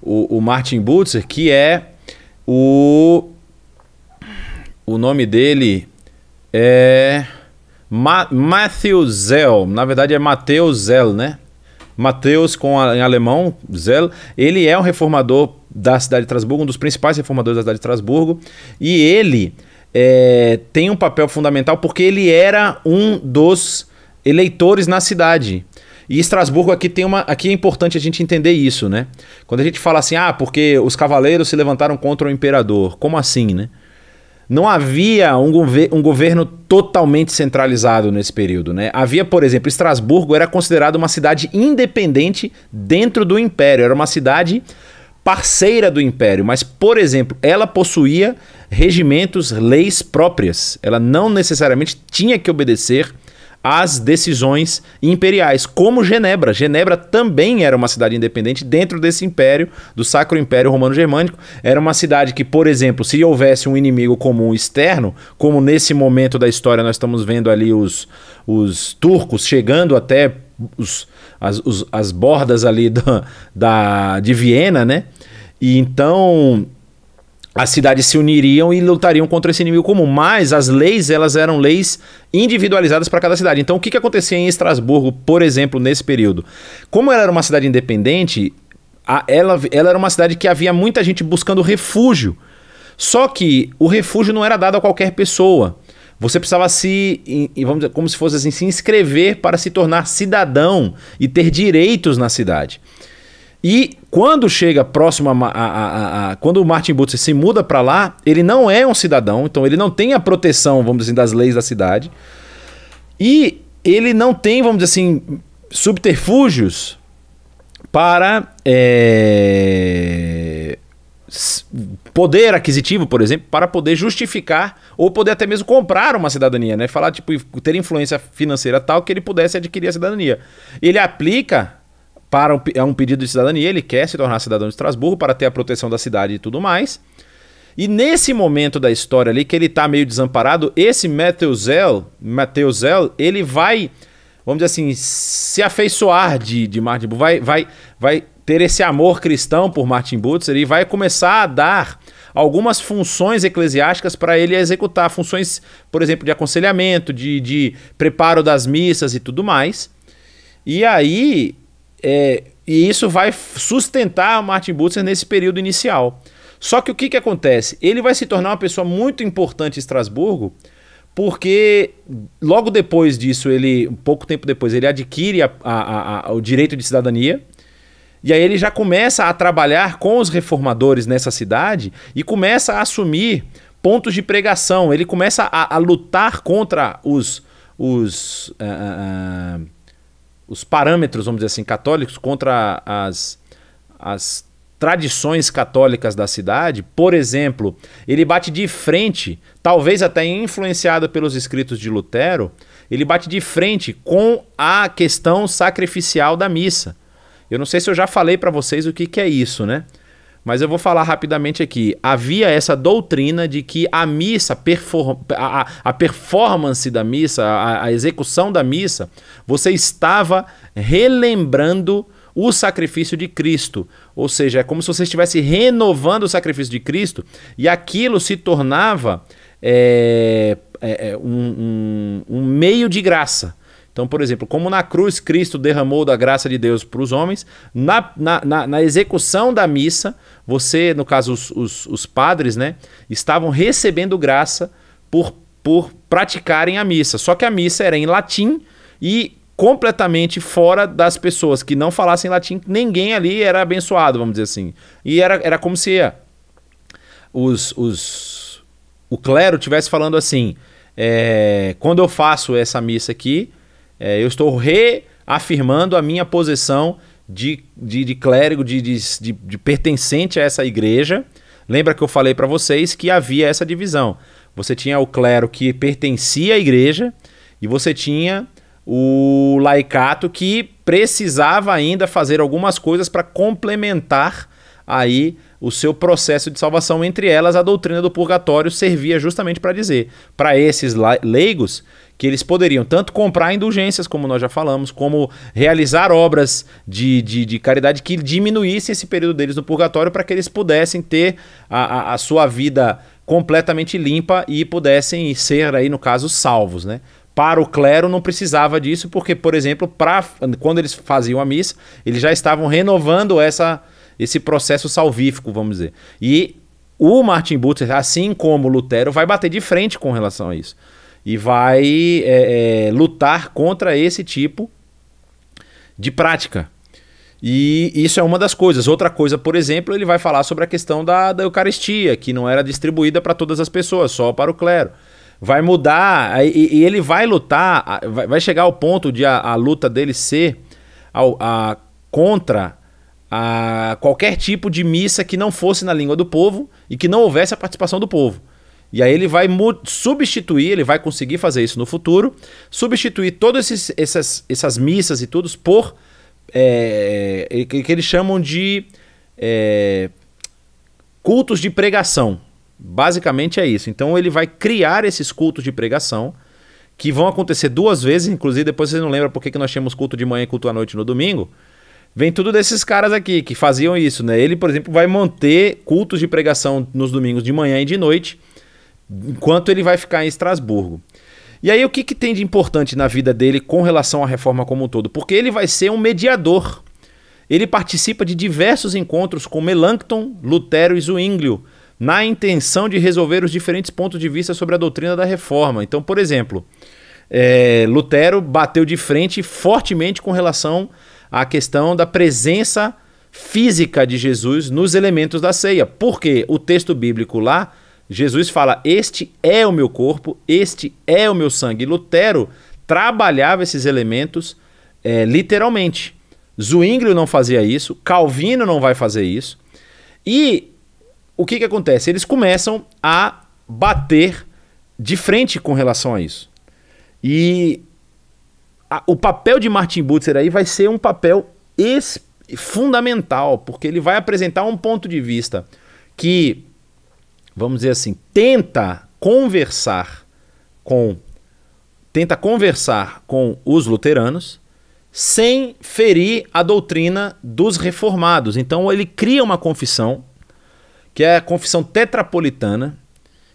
o, o Martin Butzer, que é o. O nome dele é. Ma Matthew Zell. Na verdade é Mateus Zell, né? Mateus, com a, em alemão, Zell. Ele é um reformador da cidade de Trasburgo, um dos principais reformadores da cidade de Trasburgo. E ele é, tem um papel fundamental porque ele era um dos eleitores na cidade. E Estrasburgo aqui tem uma. Aqui é importante a gente entender isso, né? Quando a gente fala assim, ah, porque os cavaleiros se levantaram contra o imperador. Como assim, né? Não havia um, gover um governo totalmente centralizado nesse período, né? Havia, por exemplo, Estrasburgo era considerado uma cidade independente dentro do império. Era uma cidade parceira do império, mas, por exemplo, ela possuía regimentos, leis próprias. Ela não necessariamente tinha que obedecer as decisões imperiais, como Genebra. Genebra também era uma cidade independente dentro desse império, do Sacro Império Romano Germânico. Era uma cidade que, por exemplo, se houvesse um inimigo comum externo, como nesse momento da história nós estamos vendo ali os, os turcos chegando até os, as, os, as bordas ali da, da, de Viena, né? E então as cidades se uniriam e lutariam contra esse inimigo comum. Mas as leis, elas eram leis individualizadas para cada cidade. Então, o que, que acontecia em Estrasburgo, por exemplo, nesse período? Como ela era uma cidade independente, a, ela, ela era uma cidade que havia muita gente buscando refúgio. Só que o refúgio não era dado a qualquer pessoa. Você precisava se, vamos dizer, como se fosse assim, se inscrever para se tornar cidadão e ter direitos na cidade. E quando chega próximo a, a, a, a quando o Martin Butzer se muda para lá, ele não é um cidadão, então ele não tem a proteção, vamos dizer assim, das leis da cidade. E ele não tem, vamos dizer assim, subterfúgios para é, poder aquisitivo, por exemplo, para poder justificar ou poder até mesmo comprar uma cidadania, né? Falar tipo ter influência financeira tal que ele pudesse adquirir a cidadania. Ele aplica para é um pedido de cidadania, ele quer se tornar cidadão de Estrasburgo para ter a proteção da cidade e tudo mais. E nesse momento da história ali, que ele está meio desamparado, esse Mateuzel, Mateuzel, ele vai, vamos dizer assim, se afeiçoar de, de Martin Butzer, vai, vai, vai ter esse amor cristão por Martin Butzer e vai começar a dar algumas funções eclesiásticas para ele executar, funções, por exemplo, de aconselhamento, de, de preparo das missas e tudo mais. E aí é, e isso vai sustentar Martin Butzer nesse período inicial. Só que o que, que acontece? Ele vai se tornar uma pessoa muito importante em Estrasburgo, porque logo depois disso, ele, um pouco tempo depois, ele adquire a, a, a, o direito de cidadania. E aí ele já começa a trabalhar com os reformadores nessa cidade e começa a assumir pontos de pregação. Ele começa a, a lutar contra os. os uh, os parâmetros, vamos dizer assim, católicos contra as, as tradições católicas da cidade, por exemplo, ele bate de frente, talvez até influenciado pelos escritos de Lutero, ele bate de frente com a questão sacrificial da missa. Eu não sei se eu já falei para vocês o que, que é isso, né? Mas eu vou falar rapidamente aqui. Havia essa doutrina de que a missa, a, a performance da missa, a, a execução da missa, você estava relembrando o sacrifício de Cristo. Ou seja, é como se você estivesse renovando o sacrifício de Cristo e aquilo se tornava é, é, um, um, um meio de graça. Então, por exemplo, como na cruz Cristo derramou da graça de Deus para os homens, na, na, na, na, execução da missa, você, no caso, os, os, os padres, né, estavam recebendo graça por, por praticarem a missa. Só que a missa era em latim e completamente fora das pessoas que não falassem latim, ninguém ali era abençoado, vamos dizer assim. E era, era como se os, os, o clero tivesse falando assim: é, quando eu faço essa missa aqui é, eu estou reafirmando a minha posição de, de, de clérigo, de, de, de, de pertencente a essa igreja. Lembra que eu falei para vocês que havia essa divisão. Você tinha o clero que pertencia à igreja e você tinha o laicato que precisava ainda fazer algumas coisas para complementar aí o seu processo de salvação, entre elas a doutrina do purgatório servia justamente para dizer para esses leigos que eles poderiam tanto comprar indulgências, como nós já falamos, como realizar obras de, de, de caridade que diminuíssem esse período deles no purgatório para que eles pudessem ter a, a, a sua vida completamente limpa e pudessem ser aí, no caso, salvos, né? para o clero não precisava disso, porque, por exemplo, pra, quando eles faziam a missa, eles já estavam renovando essa, esse processo salvífico, vamos dizer. E o Martin Butler, assim como Lutero, vai bater de frente com relação a isso e vai é, é, lutar contra esse tipo de prática. E isso é uma das coisas. Outra coisa, por exemplo, ele vai falar sobre a questão da, da Eucaristia, que não era distribuída para todas as pessoas, só para o clero. Vai mudar, e, e ele vai lutar, vai, chegar ao ponto de a, a luta dele ser ao, a, contra a qualquer tipo de missa que não fosse na língua do povo e que não houvesse a participação do povo. E aí ele vai substituir, ele vai conseguir fazer isso no futuro, substituir todas essas, essas missas e tudo por é, que eles chamam de é, cultos de pregação. Basicamente é isso. Então ele vai criar esses cultos de pregação que vão acontecer duas vezes, inclusive depois vocês não lembram por que nós tínhamos culto de manhã e culto à noite no domingo. Vem tudo desses caras aqui que faziam isso, né? Ele, por exemplo, vai manter cultos de pregação nos domingos de manhã e de noite enquanto ele vai ficar em Estrasburgo. E aí, o que, que tem de importante na vida dele com relação à reforma como um todo? Porque ele vai ser um mediador. Ele participa de diversos encontros com Melancton, Lutero e Zwinglio, na intenção de resolver os diferentes pontos de vista sobre a doutrina da reforma. Então, por exemplo, é, Lutero bateu de frente fortemente com relação à questão da presença física de Jesus nos elementos da ceia, porque o texto bíblico lá Jesus fala: Este é o meu corpo, este é o meu sangue. Lutero trabalhava esses elementos é, literalmente. Zwinglio não fazia isso, Calvino não vai fazer isso. E o que, que acontece? Eles começam a bater de frente com relação a isso. E a, o papel de Martin Butzer aí vai ser um papel fundamental, porque ele vai apresentar um ponto de vista que vamos dizer assim, tenta conversar com tenta conversar com os luteranos sem ferir a doutrina dos reformados. Então ele cria uma confissão que é a confissão tetrapolitana,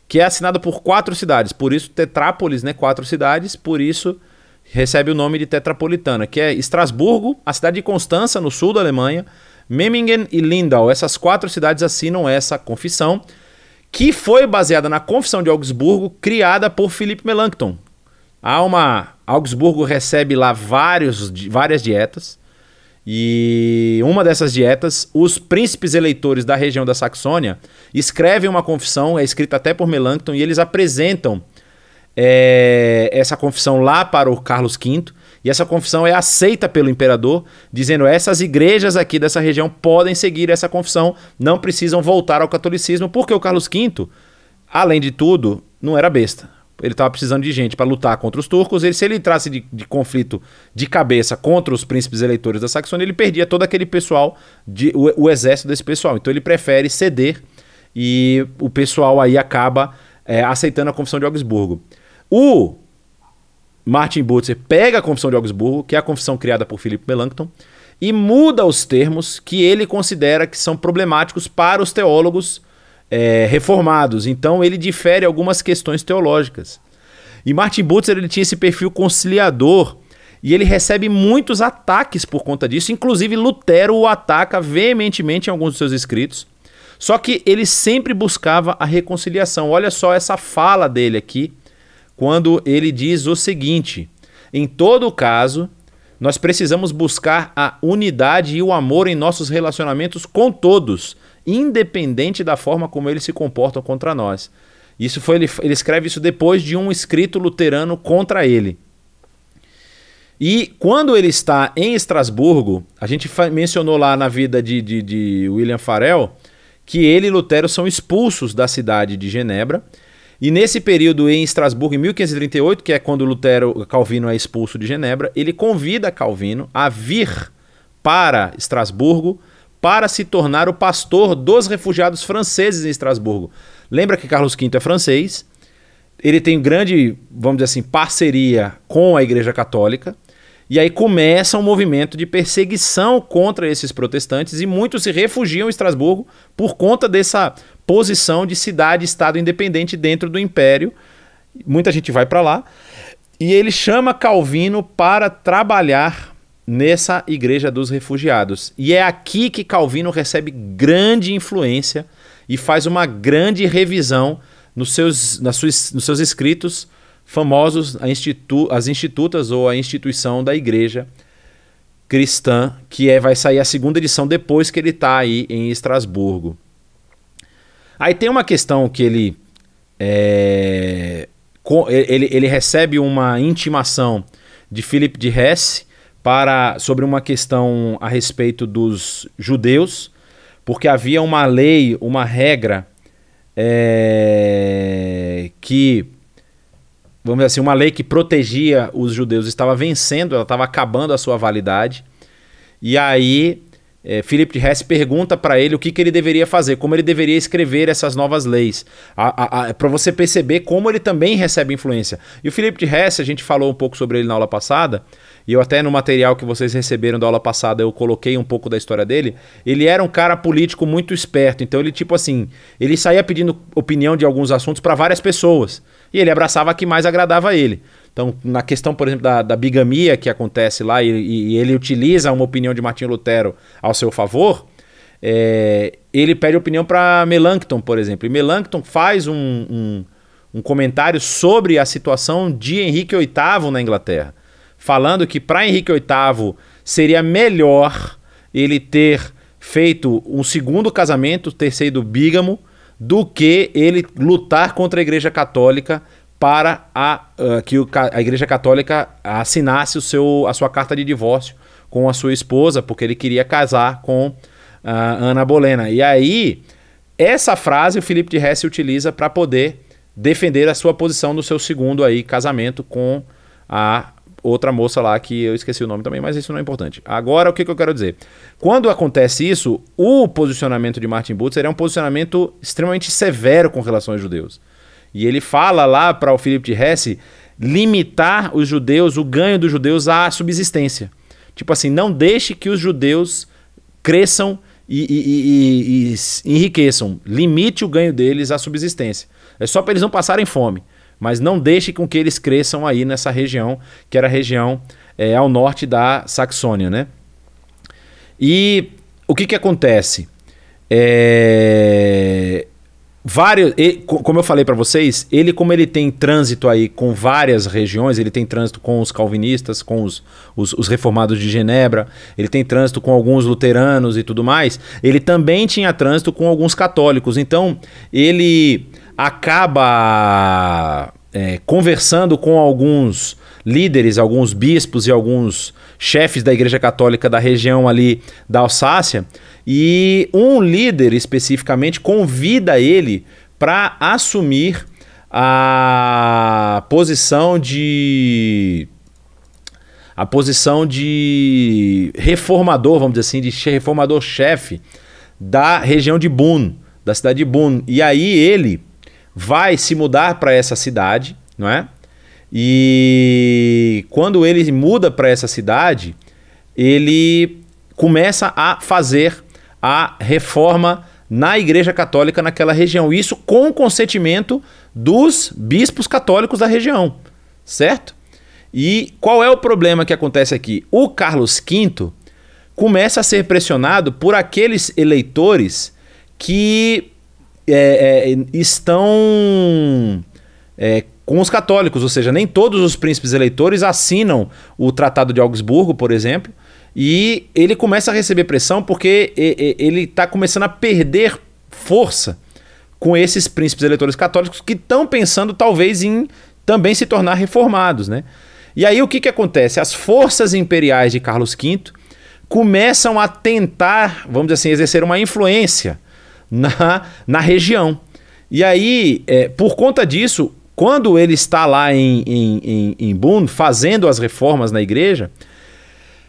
que é assinada por quatro cidades, por isso Tetrápolis, né, quatro cidades, por isso recebe o nome de tetrapolitana, que é Estrasburgo, a cidade de Constança no sul da Alemanha, Memmingen e Lindau. Essas quatro cidades assinam essa confissão que foi baseada na Confissão de Augsburgo, criada por Felipe Melanchthon. Há uma Augsburgo recebe lá vários, várias dietas. E uma dessas dietas, os príncipes eleitores da região da Saxônia escrevem uma confissão, é escrita até por Melanchthon, e eles apresentam é, essa confissão lá para o Carlos V. E essa confissão é aceita pelo imperador, dizendo essas igrejas aqui dessa região podem seguir essa confissão, não precisam voltar ao catolicismo, porque o Carlos V, além de tudo, não era besta. Ele estava precisando de gente para lutar contra os turcos. se ele entrasse de, de, conflito de cabeça contra os príncipes eleitores da Saxônia, ele perdia todo aquele pessoal, de, o, o exército desse pessoal. Então ele prefere ceder e o pessoal aí acaba é, aceitando a confissão de Augsburgo. O Martin Butzer pega a Confissão de Augsburgo, que é a confissão criada por Filipe Melanchthon, e muda os termos que ele considera que são problemáticos para os teólogos é, reformados. Então ele difere algumas questões teológicas. E Martin Butzer ele tinha esse perfil conciliador e ele recebe muitos ataques por conta disso. Inclusive Lutero o ataca veementemente em alguns dos seus escritos. Só que ele sempre buscava a reconciliação. Olha só essa fala dele aqui quando ele diz o seguinte: em todo caso, nós precisamos buscar a unidade e o amor em nossos relacionamentos com todos, independente da forma como eles se comportam contra nós. Isso foi ele, ele escreve isso depois de um escrito luterano contra ele. E quando ele está em Estrasburgo, a gente mencionou lá na vida de, de, de William Farel que ele e Lutero são expulsos da cidade de Genebra e nesse período em Estrasburgo, em 1538, que é quando Lutero Calvino é expulso de Genebra, ele convida Calvino a vir para Estrasburgo para se tornar o pastor dos refugiados franceses em Estrasburgo. Lembra que Carlos V é francês, ele tem grande, vamos dizer assim, parceria com a Igreja Católica. E aí começa um movimento de perseguição contra esses protestantes e muitos se refugiam em Estrasburgo por conta dessa posição de cidade-estado independente dentro do império. Muita gente vai para lá. E ele chama Calvino para trabalhar nessa igreja dos refugiados. E é aqui que Calvino recebe grande influência e faz uma grande revisão nos seus, nas suas, nos seus escritos famosos a institu as institutas ou a instituição da igreja cristã, que é vai sair a segunda edição depois que ele está aí em Estrasburgo. Aí tem uma questão que ele é, ele, ele recebe uma intimação de Filipe de Hesse para sobre uma questão a respeito dos judeus, porque havia uma lei, uma regra é, que vamos dizer assim, uma lei que protegia os judeus estava vencendo, ela estava acabando a sua validade. E aí é, Philip de Hesse pergunta para ele o que, que, ele deveria fazer, como ele deveria escrever essas novas leis, para você perceber como ele também recebe influência. E o Philip de Hesse, a gente falou um pouco sobre ele na aula passada, e eu até no material que vocês receberam da aula passada eu coloquei um pouco da história dele. Ele era um cara político muito esperto, então ele tipo assim, ele saía pedindo opinião de alguns assuntos para várias pessoas e ele abraçava a que mais agradava a ele. Então, na questão, por exemplo, da, da bigamia que acontece lá, e, e, ele utiliza uma opinião de Martinho Lutero ao seu favor, é, ele pede opinião para Melancton, por exemplo. E Melancton faz um, um, um comentário sobre a situação de Henrique VIII na Inglaterra, falando que para Henrique VIII seria melhor ele ter feito um segundo casamento, ter sido bígamo, do que ele lutar contra a Igreja Católica para a, uh, que o, a Igreja Católica assinasse o seu, a sua carta de divórcio com a sua esposa, porque ele queria casar com a uh, Ana Bolena. E aí, essa frase o Felipe de Hesse utiliza para poder defender a sua posição no seu segundo aí casamento com a outra moça lá que eu esqueci o nome também, mas isso não é importante. Agora, o que, que eu quero dizer? Quando acontece isso, o posicionamento de Martin Butzer é um posicionamento extremamente severo com relação aos judeus. E ele fala lá para o Felipe de Hesse limitar os judeus, o ganho dos judeus à subsistência. Tipo assim, não deixe que os judeus cresçam e, e, e, e enriqueçam. Limite o ganho deles à subsistência. É só para eles não passarem fome. Mas não deixe com que eles cresçam aí nessa região, que era a região é, ao norte da Saxônia. Né? E o que, que acontece? É... Vários, como eu falei para vocês, ele como ele tem trânsito aí com várias regiões, ele tem trânsito com os calvinistas, com os, os, os, reformados de Genebra, ele tem trânsito com alguns luteranos e tudo mais, ele também tinha trânsito com alguns católicos. Então, ele acaba é, conversando com alguns líderes, alguns bispos e alguns chefes da Igreja Católica da região ali da Alsácia, e um líder especificamente convida ele para assumir a posição de a posição de reformador, vamos dizer assim, de reformador chefe da região de Boone, da cidade de Boone. E aí ele vai se mudar para essa cidade, não é? E quando ele muda para essa cidade, ele começa a fazer a reforma na Igreja Católica naquela região. Isso com o consentimento dos bispos católicos da região, certo? E qual é o problema que acontece aqui? O Carlos V começa a ser pressionado por aqueles eleitores que é, é, estão é, com os católicos, ou seja, nem todos os príncipes eleitores assinam o Tratado de Augsburgo, por exemplo, e ele começa a receber pressão porque ele está começando a perder força com esses príncipes eleitores católicos que estão pensando talvez em também se tornar reformados, né? E aí o que, que acontece? As forças imperiais de Carlos V começam a tentar, vamos dizer assim, exercer uma influência na, na região. E aí, é, por conta disso, quando ele está lá em, em, em, em Boone fazendo as reformas na igreja,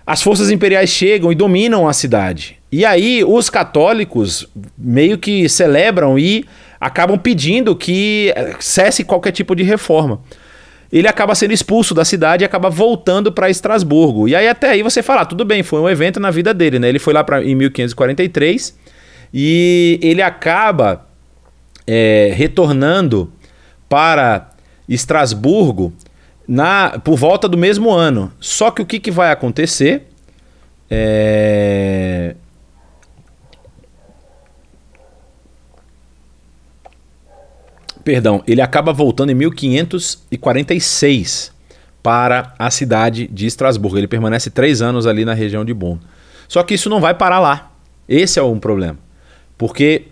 as forças imperiais chegam e dominam a cidade. E aí os católicos meio que celebram e acabam pedindo que é, cesse qualquer tipo de reforma. Ele acaba sendo expulso da cidade e acaba voltando para Estrasburgo. E aí até aí você fala, ah, tudo bem, foi um evento na vida dele, né? Ele foi lá pra, em 1543 e ele acaba é, retornando para Estrasburgo na, por volta do mesmo ano. Só que o que, que vai acontecer? É... Perdão, ele acaba voltando em 1546 para a cidade de Estrasburgo. Ele permanece três anos ali na região de Bonn. Só que isso não vai parar lá. Esse é um problema. Porque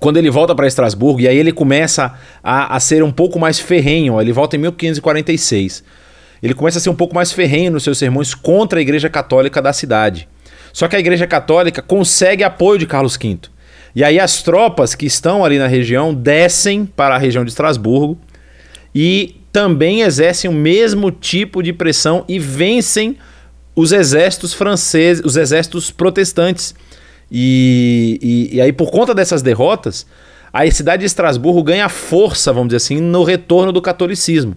quando ele volta para Estrasburgo, e aí ele começa a, a, ser um pouco mais ferrenho, ele volta em 1546. Ele começa a ser um pouco mais ferrenho nos seus sermões contra a Igreja Católica da cidade. Só que a Igreja Católica consegue apoio de Carlos V. E aí as tropas que estão ali na região descem para a região de Estrasburgo e também exercem o mesmo tipo de pressão e vencem os exércitos franceses, os exércitos protestantes e, e, e aí, por conta dessas derrotas, a cidade de Estrasburgo ganha força, vamos dizer assim, no retorno do catolicismo.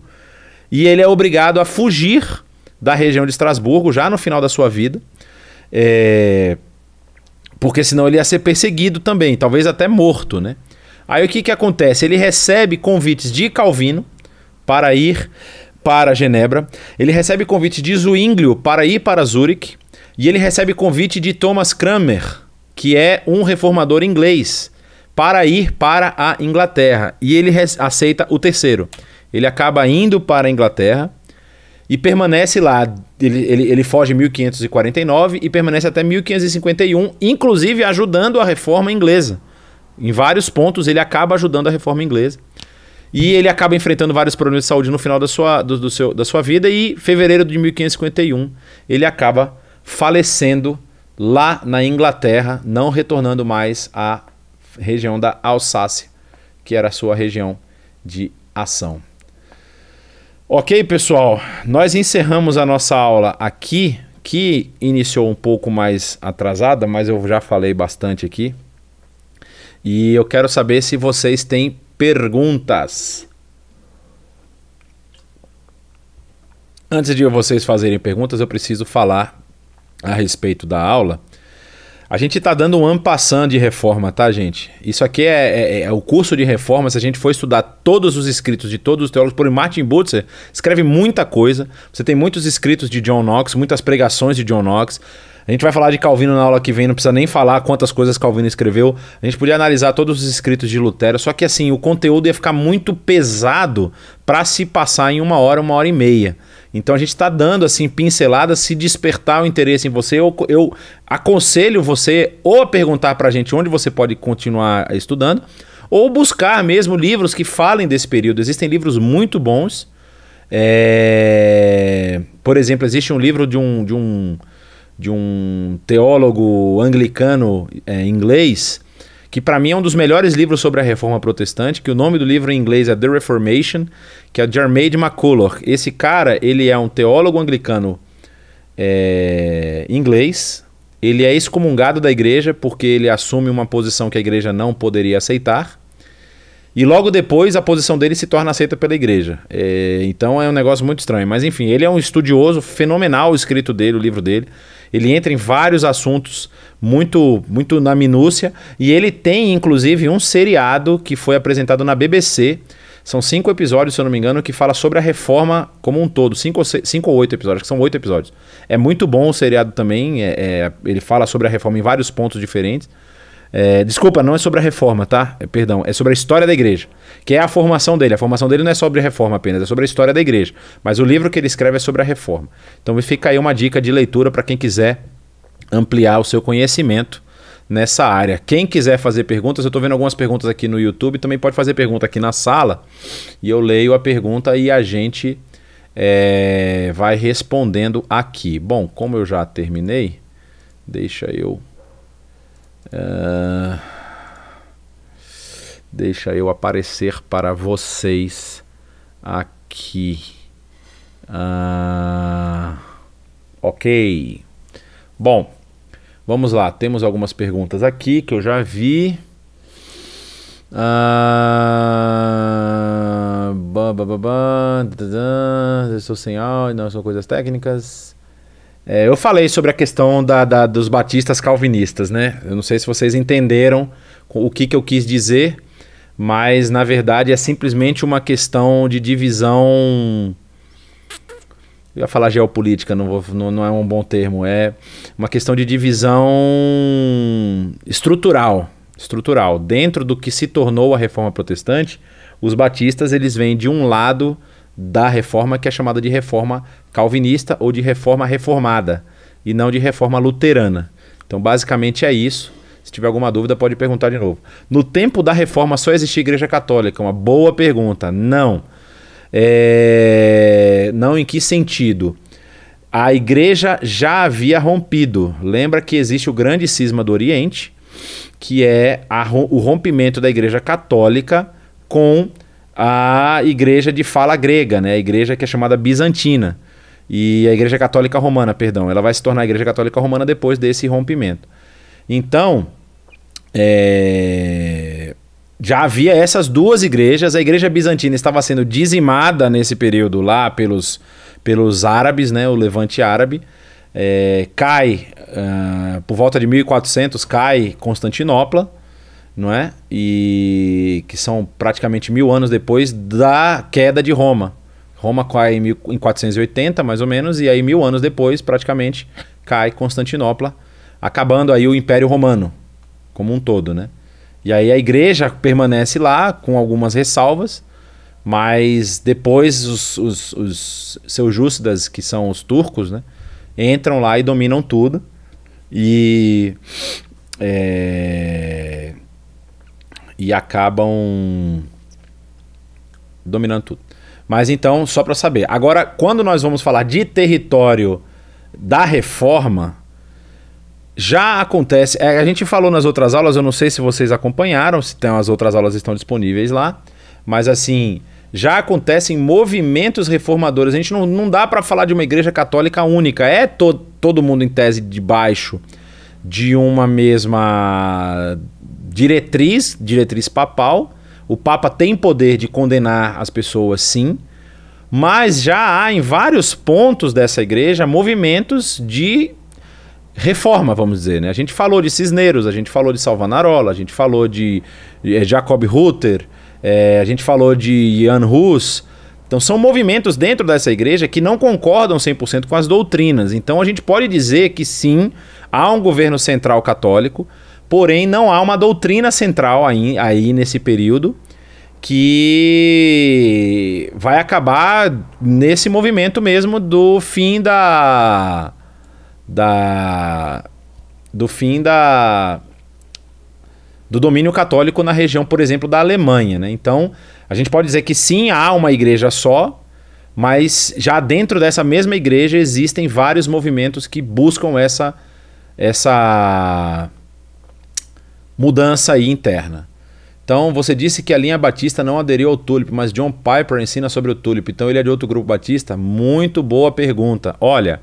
E ele é obrigado a fugir da região de Estrasburgo já no final da sua vida, é... porque senão ele ia ser perseguido também, talvez até morto, né? Aí o que, que acontece? Ele recebe convites de Calvino para ir para Genebra, ele recebe convite de Zwinglio para ir para Zurich, e ele recebe convite de Thomas Kramer que é um reformador inglês, para ir para a Inglaterra. E ele aceita o terceiro. Ele acaba indo para a Inglaterra e permanece lá. Ele, ele, ele foge em 1549 e permanece até 1551, inclusive ajudando a reforma inglesa. Em vários pontos, ele acaba ajudando a reforma inglesa. E ele acaba enfrentando vários problemas de saúde no final da sua, do, do seu, da sua vida. E em fevereiro de 1551, ele acaba falecendo lá na Inglaterra, não retornando mais à região da Alsácia, que era a sua região de ação. Ok, pessoal, nós encerramos a nossa aula aqui, que iniciou um pouco mais atrasada, mas eu já falei bastante aqui. E eu quero saber se vocês têm perguntas. Antes de vocês fazerem perguntas, eu preciso falar a respeito da aula. A gente está dando um ampassando de reforma, tá, gente? Isso aqui é, é, é, é, o curso de reforma. Se a gente for estudar todos os escritos de todos os teólogos, por Martin Butzer escreve muita coisa. Você tem muitos escritos de John Knox, muitas pregações de John Knox. A gente vai falar de Calvino na aula que vem, não precisa nem falar quantas coisas Calvino escreveu. A gente podia analisar todos os escritos de Lutero, só que assim, o conteúdo ia ficar muito pesado para se passar em uma hora, uma hora e meia. Então a gente está dando assim pinceladas se despertar o interesse em você. Eu, eu aconselho você ou a perguntar para a gente onde você pode continuar estudando, ou buscar mesmo livros que falem desse período. Existem livros muito bons. É... Por exemplo, existe um livro de um, de um, de um teólogo anglicano é, inglês que para mim é um dos melhores livros sobre a Reforma Protestante, que o nome do livro em inglês é The Reformation, que é de McCullough. Esse cara, ele é um teólogo anglicano é, inglês, ele é excomungado da igreja porque ele assume uma posição que a igreja não poderia aceitar, e logo depois a posição dele se torna aceita pela igreja. É, então é um negócio muito estranho, mas enfim, ele é um estudioso fenomenal o escrito dele, o livro dele, ele entra em vários assuntos muito muito na minúcia e ele tem inclusive um seriado que foi apresentado na BBC. São cinco episódios, se eu não me engano, que fala sobre a reforma como um todo. Cinco ou, seis, cinco ou oito episódios, que são oito episódios. É muito bom o seriado também. É, é, ele fala sobre a reforma em vários pontos diferentes. É, desculpa, não é sobre a reforma, tá? É, perdão, é sobre a história da igreja, que é a formação dele. A formação dele não é sobre a reforma apenas, é sobre a história da igreja. Mas o livro que ele escreve é sobre a reforma. Então fica aí uma dica de leitura para quem quiser ampliar o seu conhecimento nessa área. Quem quiser fazer perguntas, eu estou vendo algumas perguntas aqui no YouTube, também pode fazer pergunta aqui na sala e eu leio a pergunta e a gente é, vai respondendo aqui. Bom, como eu já terminei, deixa eu deixa eu aparecer para vocês aqui. Uh, ok. Bom, vamos lá. Temos algumas perguntas aqui que eu já vi. Uh, bah, bah, bah, bah, estou sem áudio, não são coisas técnicas. É, eu falei sobre a questão da, da, dos batistas calvinistas, né? Eu não sei se vocês entenderam o que, que eu quis dizer, mas na verdade é simplesmente uma questão de divisão. Eu ia falar geopolítica, não, vou, não, não é um bom termo. É uma questão de divisão estrutural. Estrutural. Dentro do que se tornou a reforma protestante, os batistas eles vêm de um lado da reforma, que é chamada de reforma calvinista ou de reforma reformada, e não de reforma luterana. Então, basicamente é isso. Se tiver alguma dúvida, pode perguntar de novo. No tempo da reforma só existia igreja católica? Uma boa pergunta. Não. É... Não em que sentido? A igreja já havia rompido. Lembra que existe o grande cisma do Oriente, que é a, o rompimento da igreja católica com a igreja de fala grega, né? A igreja que é chamada bizantina. E a igreja católica romana, perdão. Ela vai se tornar a igreja católica romana depois desse rompimento. Então, é... já havia essas duas igrejas. A igreja bizantina estava sendo dizimada nesse período lá pelos, pelos árabes, né? O levante árabe. É... cai, uh, por volta de 1400, cai Constantinopla não é? E que são praticamente mil anos depois da queda de Roma. Roma cai em 480, mais ou menos, e aí mil anos depois, praticamente, cai Constantinopla, acabando aí o Império Romano como um todo, né? E aí a igreja permanece lá com algumas ressalvas, mas depois os, os, os seljúcidas, que são os turcos, né? Entram lá e dominam tudo. E... É e acabam dominando tudo. Mas então, só para saber. Agora, quando nós vamos falar de território da reforma, já acontece. É, a gente falou nas outras aulas, eu não sei se vocês acompanharam, se tem, as outras aulas estão disponíveis lá. Mas assim, já acontecem movimentos reformadores. A gente não, não dá para falar de uma igreja católica única. É to, todo mundo em tese debaixo de uma mesma diretriz, diretriz papal. O Papa tem poder de condenar as pessoas, sim, mas já há em vários pontos dessa igreja movimentos de reforma, vamos dizer. Né? A gente falou de Cisneiros, a gente falou de Salvanarola, a gente falou de eh, Jacob Rutter, é, a gente falou de Jan Hus. Então são movimentos dentro dessa igreja que não concordam 100% com as doutrinas. Então a gente pode dizer que sim, há um governo central católico, Porém, não há uma doutrina central aí, aí nesse período que vai acabar nesse movimento mesmo do fim da da do fim da do domínio católico na região, por exemplo, da Alemanha, né? Então, a gente pode dizer que sim, há uma igreja só, mas já dentro dessa mesma igreja existem vários movimentos que buscam essa essa mudança aí interna. Então, você disse que a linha Batista não aderiu ao Tulip, mas John Piper ensina sobre o Tulip. Então, ele é de outro grupo Batista? Muito boa pergunta. Olha,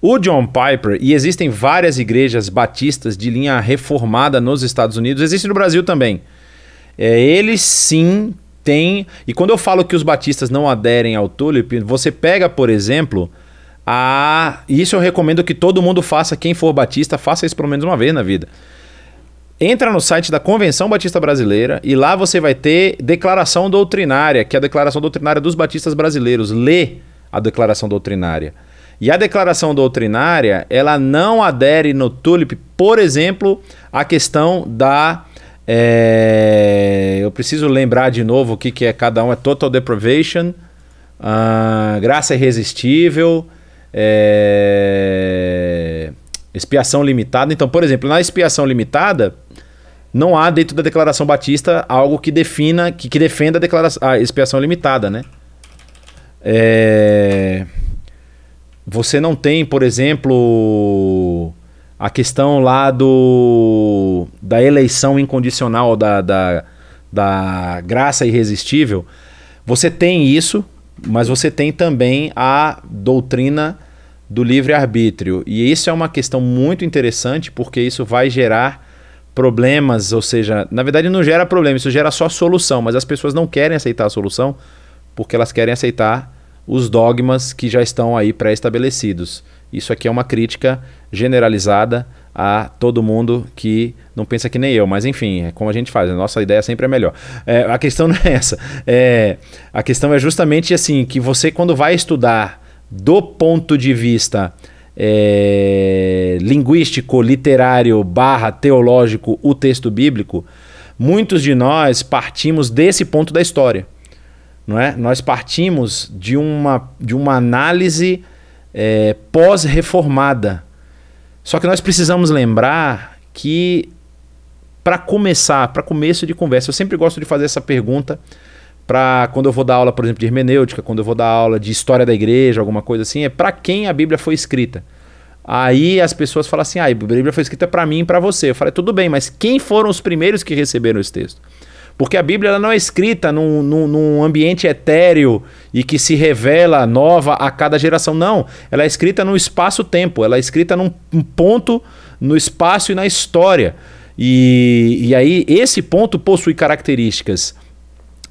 o John Piper, e existem várias igrejas batistas de linha reformada nos Estados Unidos, existe no Brasil também. É, sim tem. E quando eu falo que os batistas não aderem ao Tulip, você pega, por exemplo, a. Isso eu recomendo que todo mundo faça, quem for batista, faça isso pelo menos uma vez na vida. Entra no site da Convenção Batista Brasileira e lá você vai ter declaração doutrinária, que é a declaração doutrinária dos batistas brasileiros. Lê a declaração doutrinária. E a declaração doutrinária, ela não adere no TULIP, por exemplo, à questão da. É, eu preciso lembrar de novo o que, que é cada um: é total deprivation, uh, graça irresistível, é, Expiação limitada. Então, por exemplo, na expiação limitada, não há dentro da Declaração Batista algo que defina, que, que defenda a, declaração, a expiação limitada, né? É... Você não tem, por exemplo, a questão lá do da eleição incondicional, da, da, da graça irresistível. Você tem isso, mas você tem também a doutrina do livre-arbítrio. E isso é uma questão muito interessante, porque isso vai gerar problemas, ou seja, na verdade não gera problema, isso gera só solução, mas as pessoas não querem aceitar a solução porque elas querem aceitar os dogmas que já estão aí pré-estabelecidos. Isso aqui é uma crítica generalizada a todo mundo que não pensa que nem eu, mas enfim, é como a gente faz, a nossa ideia sempre é melhor. É, a questão não é essa, é, a questão é justamente assim, que você quando vai estudar do ponto de vista é, linguístico, literário, barra teológico, o texto bíblico, muitos de nós partimos desse ponto da história. Não é? Nós partimos de uma, de uma análise é, pós-reformada. Só que nós precisamos lembrar que, para começar, para começo de conversa, eu sempre gosto de fazer essa pergunta para quando eu vou dar aula, por exemplo, de hermenêutica, quando eu vou dar aula de história da igreja, alguma coisa assim, é para quem a Bíblia foi escrita. Aí as pessoas falam assim: ah, a Bíblia foi escrita para mim e para você. Eu falei: tudo bem, mas quem foram os primeiros que receberam esse texto? Porque a Bíblia ela não é escrita num, num, num, ambiente etéreo e que se revela nova a cada geração. Não. Ela é escrita num espaço-tempo, ela é escrita num ponto no espaço e na história. E, e aí esse ponto possui características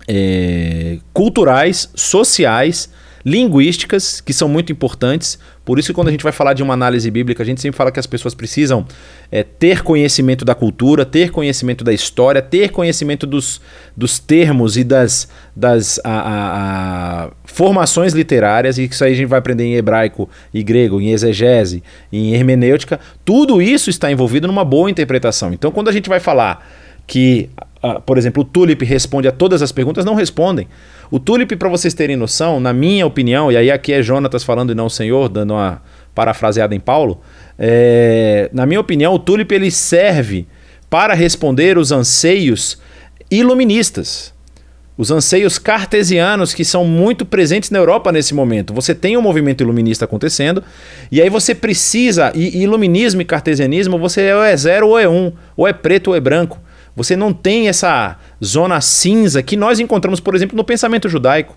é, culturais, sociais, linguísticas, que são muito importantes. Por isso, quando a gente vai falar de uma análise bíblica, a gente sempre fala que as pessoas precisam é, ter conhecimento da cultura, ter conhecimento da história, ter conhecimento dos, dos termos e das, das a, a, a formações literárias, e isso aí a gente vai aprender em hebraico e grego, em exegese, em hermenêutica. Tudo isso está envolvido numa boa interpretação. Então, quando a gente vai falar que Uh, por exemplo, o Tulip responde a todas as perguntas, não respondem. O Tulip, para vocês terem noção, na minha opinião, e aí aqui é Jonatas falando e não o Senhor, dando uma parafraseada em Paulo, é, na minha opinião, o Tulip ele serve para responder os anseios iluministas. Os anseios cartesianos que são muito presentes na Europa nesse momento. Você tem um movimento iluminista acontecendo, e aí você precisa, e iluminismo e cartesianismo, você é ou é zero ou é um, ou é preto ou é branco. Você não tem essa zona cinza que nós encontramos, por exemplo, no pensamento judaico.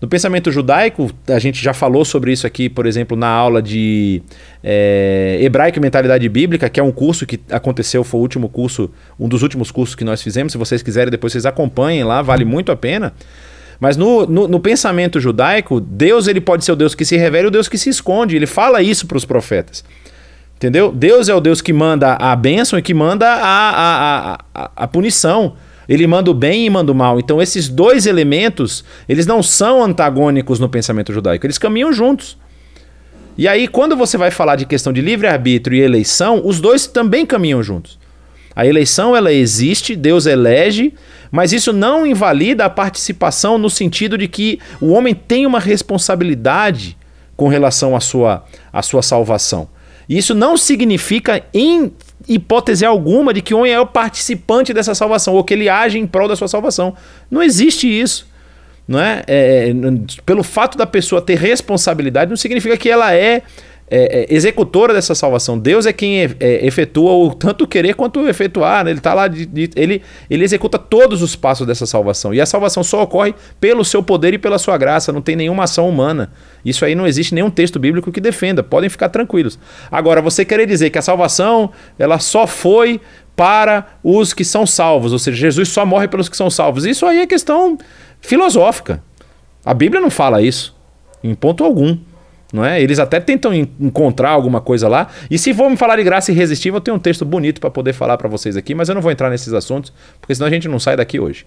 No pensamento judaico, a gente já falou sobre isso aqui, por exemplo, na aula de é, Hebraico e Mentalidade Bíblica, que é um curso que aconteceu, foi o último curso, um dos últimos cursos que nós fizemos. Se vocês quiserem, depois vocês acompanhem lá, vale uhum. muito a pena. Mas no, no, no pensamento judaico, Deus ele pode ser o Deus que se revela e o Deus que se esconde. Ele fala isso para os profetas. Entendeu? Deus é o Deus que manda a bênção e que manda a, a, a, a punição. Ele manda o bem e manda o mal. Então, esses dois elementos, eles não são antagônicos no pensamento judaico. Eles caminham juntos. E aí, quando você vai falar de questão de livre-arbítrio e eleição, os dois também caminham juntos. A eleição, ela existe, Deus elege, mas isso não invalida a participação no sentido de que o homem tem uma responsabilidade com relação à sua, à sua salvação. Isso não significa em hipótese alguma de que um é o participante dessa salvação ou que ele age em prol da sua salvação. Não existe isso. Não é? é, é pelo fato da pessoa ter responsabilidade, não significa que ela é é, é, executora dessa salvação. Deus é quem é, é efetua o tanto querer quanto efetuar. Né? Ele está lá, de, de, ele, ele executa todos os passos dessa salvação. E a salvação só ocorre pelo seu poder e pela sua graça. Não tem nenhuma ação humana. Isso aí não existe nenhum texto bíblico que defenda. Podem ficar tranquilos. Agora, você querer dizer que a salvação ela só foi para os que são salvos, ou seja, Jesus só morre pelos que são salvos. Isso aí é questão filosófica. A Bíblia não fala isso, em ponto algum não é? Eles até tentam encontrar alguma coisa lá. E se for me falar de graça irresistível, eu tenho um texto bonito para poder falar para vocês aqui, mas eu não vou entrar nesses assuntos, porque senão a gente não sai daqui hoje.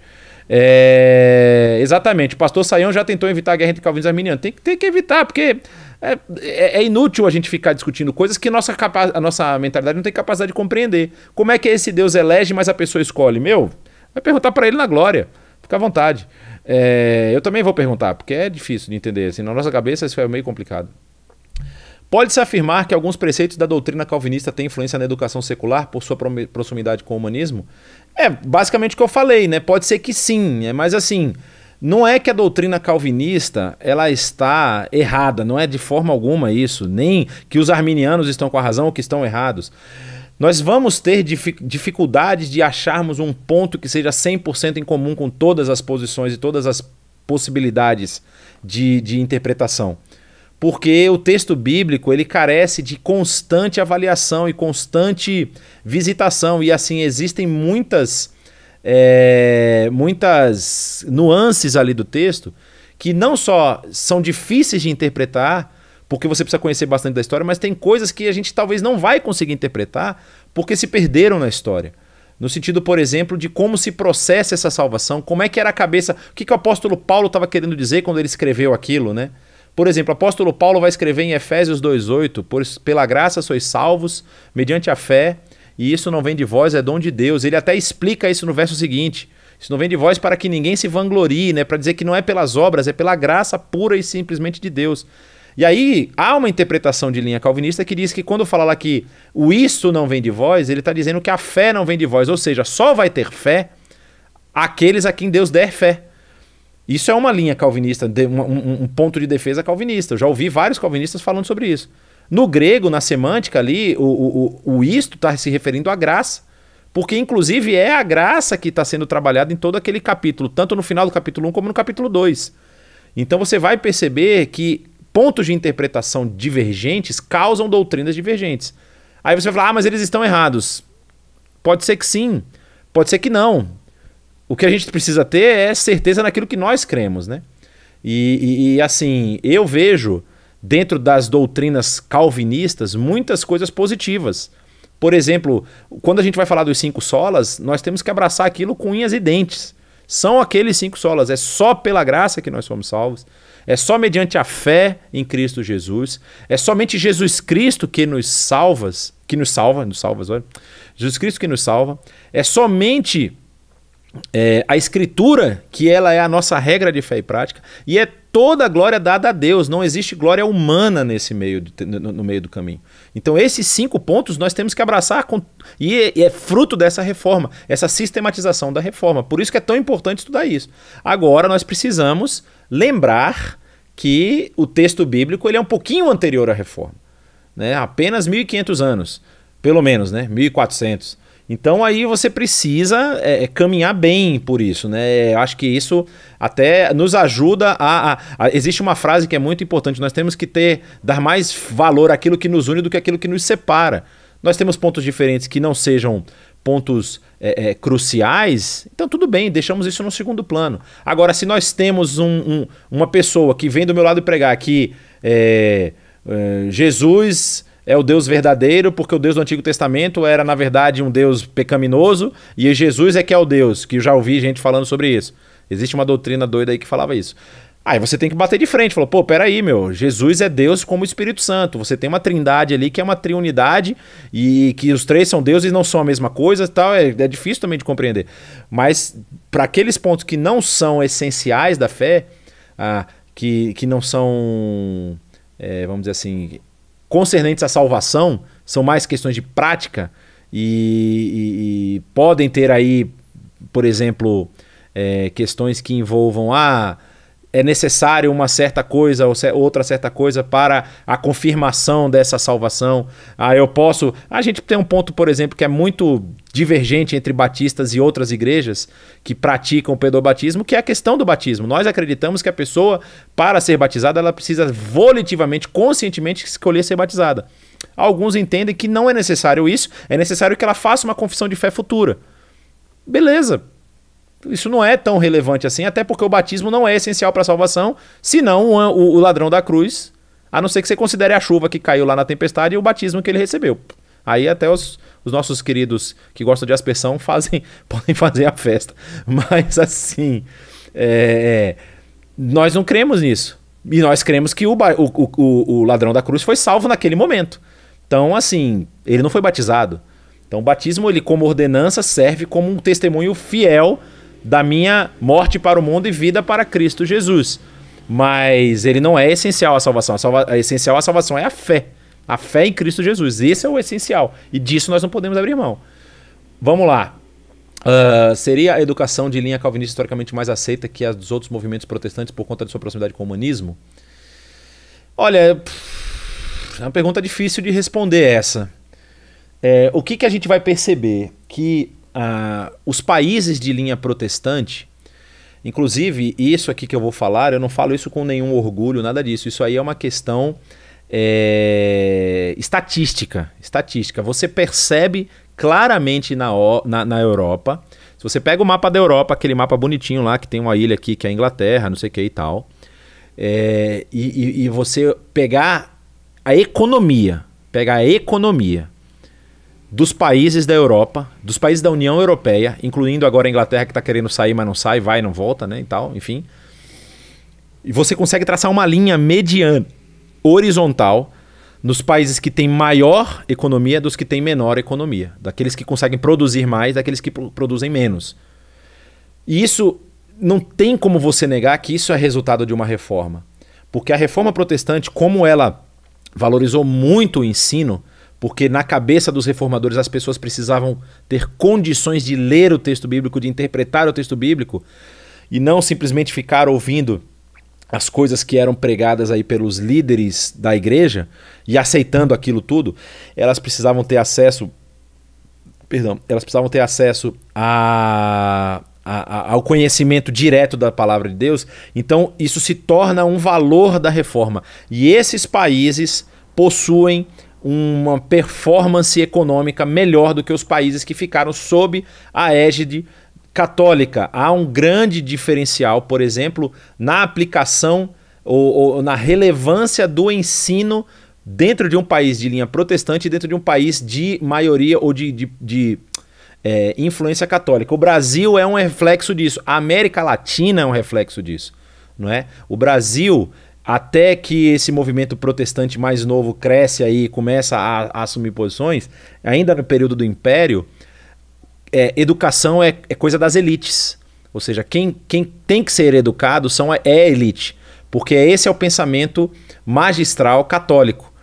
É... Exatamente. O pastor Saião já tentou evitar a guerra entre calvinistas e Arminiano. Tem, tem que evitar, porque é, é, é, inútil a gente ficar discutindo coisas que nossa capa... a nossa mentalidade não tem capacidade de compreender. Como é que esse Deus elege, mas a pessoa escolhe? Meu, vai perguntar para ele na glória. Fica à vontade. É, eu também vou perguntar, porque é difícil de entender. Assim, na nossa cabeça isso é meio complicado. Pode-se afirmar que alguns preceitos da doutrina calvinista têm influência na educação secular por sua proximidade com o humanismo? É basicamente o que eu falei, né? Pode ser que sim, é, mas assim. Não é que a doutrina calvinista ela está errada, não é de forma alguma isso, nem que os arminianos estão com a razão ou que estão errados. Nós vamos ter dificuldades de acharmos um ponto que seja 100% em comum com todas as posições e todas as possibilidades de, de interpretação. Porque o texto bíblico ele carece de constante avaliação e constante visitação, e assim existem muitas, é, muitas nuances ali do texto que não só são difíceis de interpretar, porque você precisa conhecer bastante da história, mas tem coisas que a gente talvez não vai conseguir interpretar porque se perderam na história. No sentido, por exemplo, de como se processa essa salvação, como é que era a cabeça, o que, que o apóstolo Paulo estava querendo dizer quando ele escreveu aquilo, né? Por exemplo, o apóstolo Paulo vai escrever em Efésios 2:8, pela graça sois salvos mediante a fé, e isso não vem de vós, é dom de Deus. Ele até explica isso no verso seguinte. Isso não vem de vós para que ninguém se vanglorie, né? Para dizer que não é pelas obras, é pela graça pura e simplesmente de Deus. E aí há uma interpretação de linha calvinista que diz que quando fala lá que o isto não vem de vós, ele está dizendo que a fé não vem de vós, ou seja, só vai ter fé aqueles a quem Deus der fé. Isso é uma linha calvinista, um, ponto de defesa calvinista. Eu já ouvi vários calvinistas falando sobre isso. No grego, na semântica ali, o, o, o isto está se referindo à graça. Porque, inclusive, é a graça que está sendo trabalhada em todo aquele capítulo, tanto no final do capítulo 1 como no capítulo 2. Então você vai perceber que pontos de interpretação divergentes causam doutrinas divergentes. Aí você vai falar, ah, mas eles estão errados. Pode ser que sim, pode ser que não. O que a gente precisa ter é certeza naquilo que nós cremos, né? E, e, e assim, eu vejo dentro das doutrinas calvinistas muitas coisas positivas. Por exemplo, quando a gente vai falar dos cinco solas, nós temos que abraçar aquilo com unhas e dentes. São aqueles cinco solas, é só pela graça que nós somos salvos. É só mediante a fé em Cristo Jesus. É somente Jesus Cristo que nos salvas, que nos salva, nos salvas, olha. Jesus Cristo que nos salva. É somente é, a Escritura que ela é a nossa regra de fé e prática. E é toda a glória dada a Deus. Não existe glória humana nesse meio no, no meio do caminho. Então esses cinco pontos nós temos que abraçar com, e, e é fruto dessa reforma, essa sistematização da reforma. Por isso que é tão importante estudar isso. Agora nós precisamos lembrar que o texto bíblico ele é um pouquinho anterior à reforma, né? Apenas 1500 anos, pelo menos, né? 1400. Então aí você precisa é, é, caminhar bem por isso, né? É, acho que isso até nos ajuda a, a, a, Existe uma frase que é muito importante: nós temos que ter dar mais valor àquilo que nos une do que àquilo que nos separa. Nós temos pontos diferentes que não sejam pontos é, é, cruciais, então tudo bem, deixamos isso no segundo plano. Agora, se nós temos um, um, uma pessoa que vem do meu lado pregar que é, é, Jesus é o Deus verdadeiro, porque o Deus do Antigo Testamento era, na verdade, um Deus pecaminoso, e Jesus é que é o Deus, que eu já ouvi gente falando sobre isso. Existe uma doutrina doida aí que falava isso. Aí você tem que bater de frente, falou, pô, peraí, meu, Jesus é Deus como Espírito Santo. Você tem uma trindade ali que é uma triunidade e que os três são deuses e não são a mesma coisa tal. É, é difícil também de compreender. Mas para aqueles pontos que não são essenciais da fé, ah, que, que não são, é, vamos dizer assim, concernentes à salvação, são mais questões de prática e, e, e podem ter aí, por exemplo, é, questões que envolvam a. Ah, é necessário uma certa coisa ou outra certa coisa para a confirmação dessa salvação. Ah, eu posso. A gente tem um ponto, por exemplo, que é muito divergente entre batistas e outras igrejas que praticam o pedobatismo, que é a questão do batismo. Nós acreditamos que a pessoa, para ser batizada, ela precisa volitivamente, conscientemente escolher ser batizada. Alguns entendem que não é necessário isso, é necessário que ela faça uma confissão de fé futura. Beleza, isso não é tão relevante assim, até porque o batismo não é essencial para a salvação, senão o, o ladrão da cruz, a não ser que você considere a chuva que caiu lá na tempestade e o batismo que ele recebeu. Aí até os, os nossos queridos que gostam de aspersão fazem, podem fazer a festa. Mas assim, é, é, nós não cremos nisso. E nós cremos que o, o, o, o, ladrão da cruz foi salvo naquele momento. Então, assim, ele não foi batizado. Então, o batismo, ele como ordenança, serve como um testemunho fiel da minha morte para o mundo e vida para Cristo Jesus. Mas ele não é essencial à salvação. A salva... a essencial à salvação é a fé. A fé em Cristo Jesus. Esse é o essencial. E disso nós não podemos abrir mão. Vamos lá. Uh, seria a educação de linha calvinista historicamente mais aceita que a dos outros movimentos protestantes por conta de sua proximidade com o humanismo? Olha, é uma pergunta difícil de responder essa. É, o que, que a gente vai perceber? Que ah, os países de linha protestante, inclusive isso aqui que eu vou falar, eu não falo isso com nenhum orgulho, nada disso. Isso aí é uma questão é, estatística. Estatística. Você percebe claramente na, na, na Europa. Se você pega o mapa da Europa, aquele mapa bonitinho lá, que tem uma ilha aqui, que é a Inglaterra, não sei o que e tal. É, e, e, e, você pegar a economia, pegar a economia dos países da Europa, dos países da União Europeia, incluindo agora a Inglaterra que está querendo sair, mas não sai, vai, não volta, né? E tal, enfim. E você consegue traçar uma linha mediana, horizontal, nos países que têm maior economia dos que têm menor economia. Daqueles que conseguem produzir mais, daqueles que produzem menos. E isso não tem como você negar que isso é resultado de uma reforma. Porque a reforma protestante, como ela valorizou muito o ensino, porque na cabeça dos reformadores as pessoas precisavam ter condições de ler o texto bíblico, de interpretar o texto bíblico, e não simplesmente ficar ouvindo as coisas que eram pregadas aí pelos líderes da igreja e aceitando aquilo tudo, elas precisavam ter acesso perdão, elas precisavam ter acesso a, a, a, ao conhecimento direto da palavra de Deus. Então, isso se torna um valor da reforma. E esses países possuem uma performance econômica melhor do que os países que ficaram sob a égide católica. Há um grande diferencial, por exemplo, na aplicação ou, ou na relevância do ensino dentro de um país de linha protestante e dentro de um país de maioria ou de, de, de é, influência católica. O Brasil é um reflexo disso. A América Latina é um reflexo disso. Não é? O Brasil até que esse movimento protestante mais novo cresce aí e começa a, a, assumir posições, ainda no período do Império, é, educação é, é, coisa das elites. Ou seja, quem, quem tem que ser educado são, é a elite. Porque esse é o pensamento magistral católico.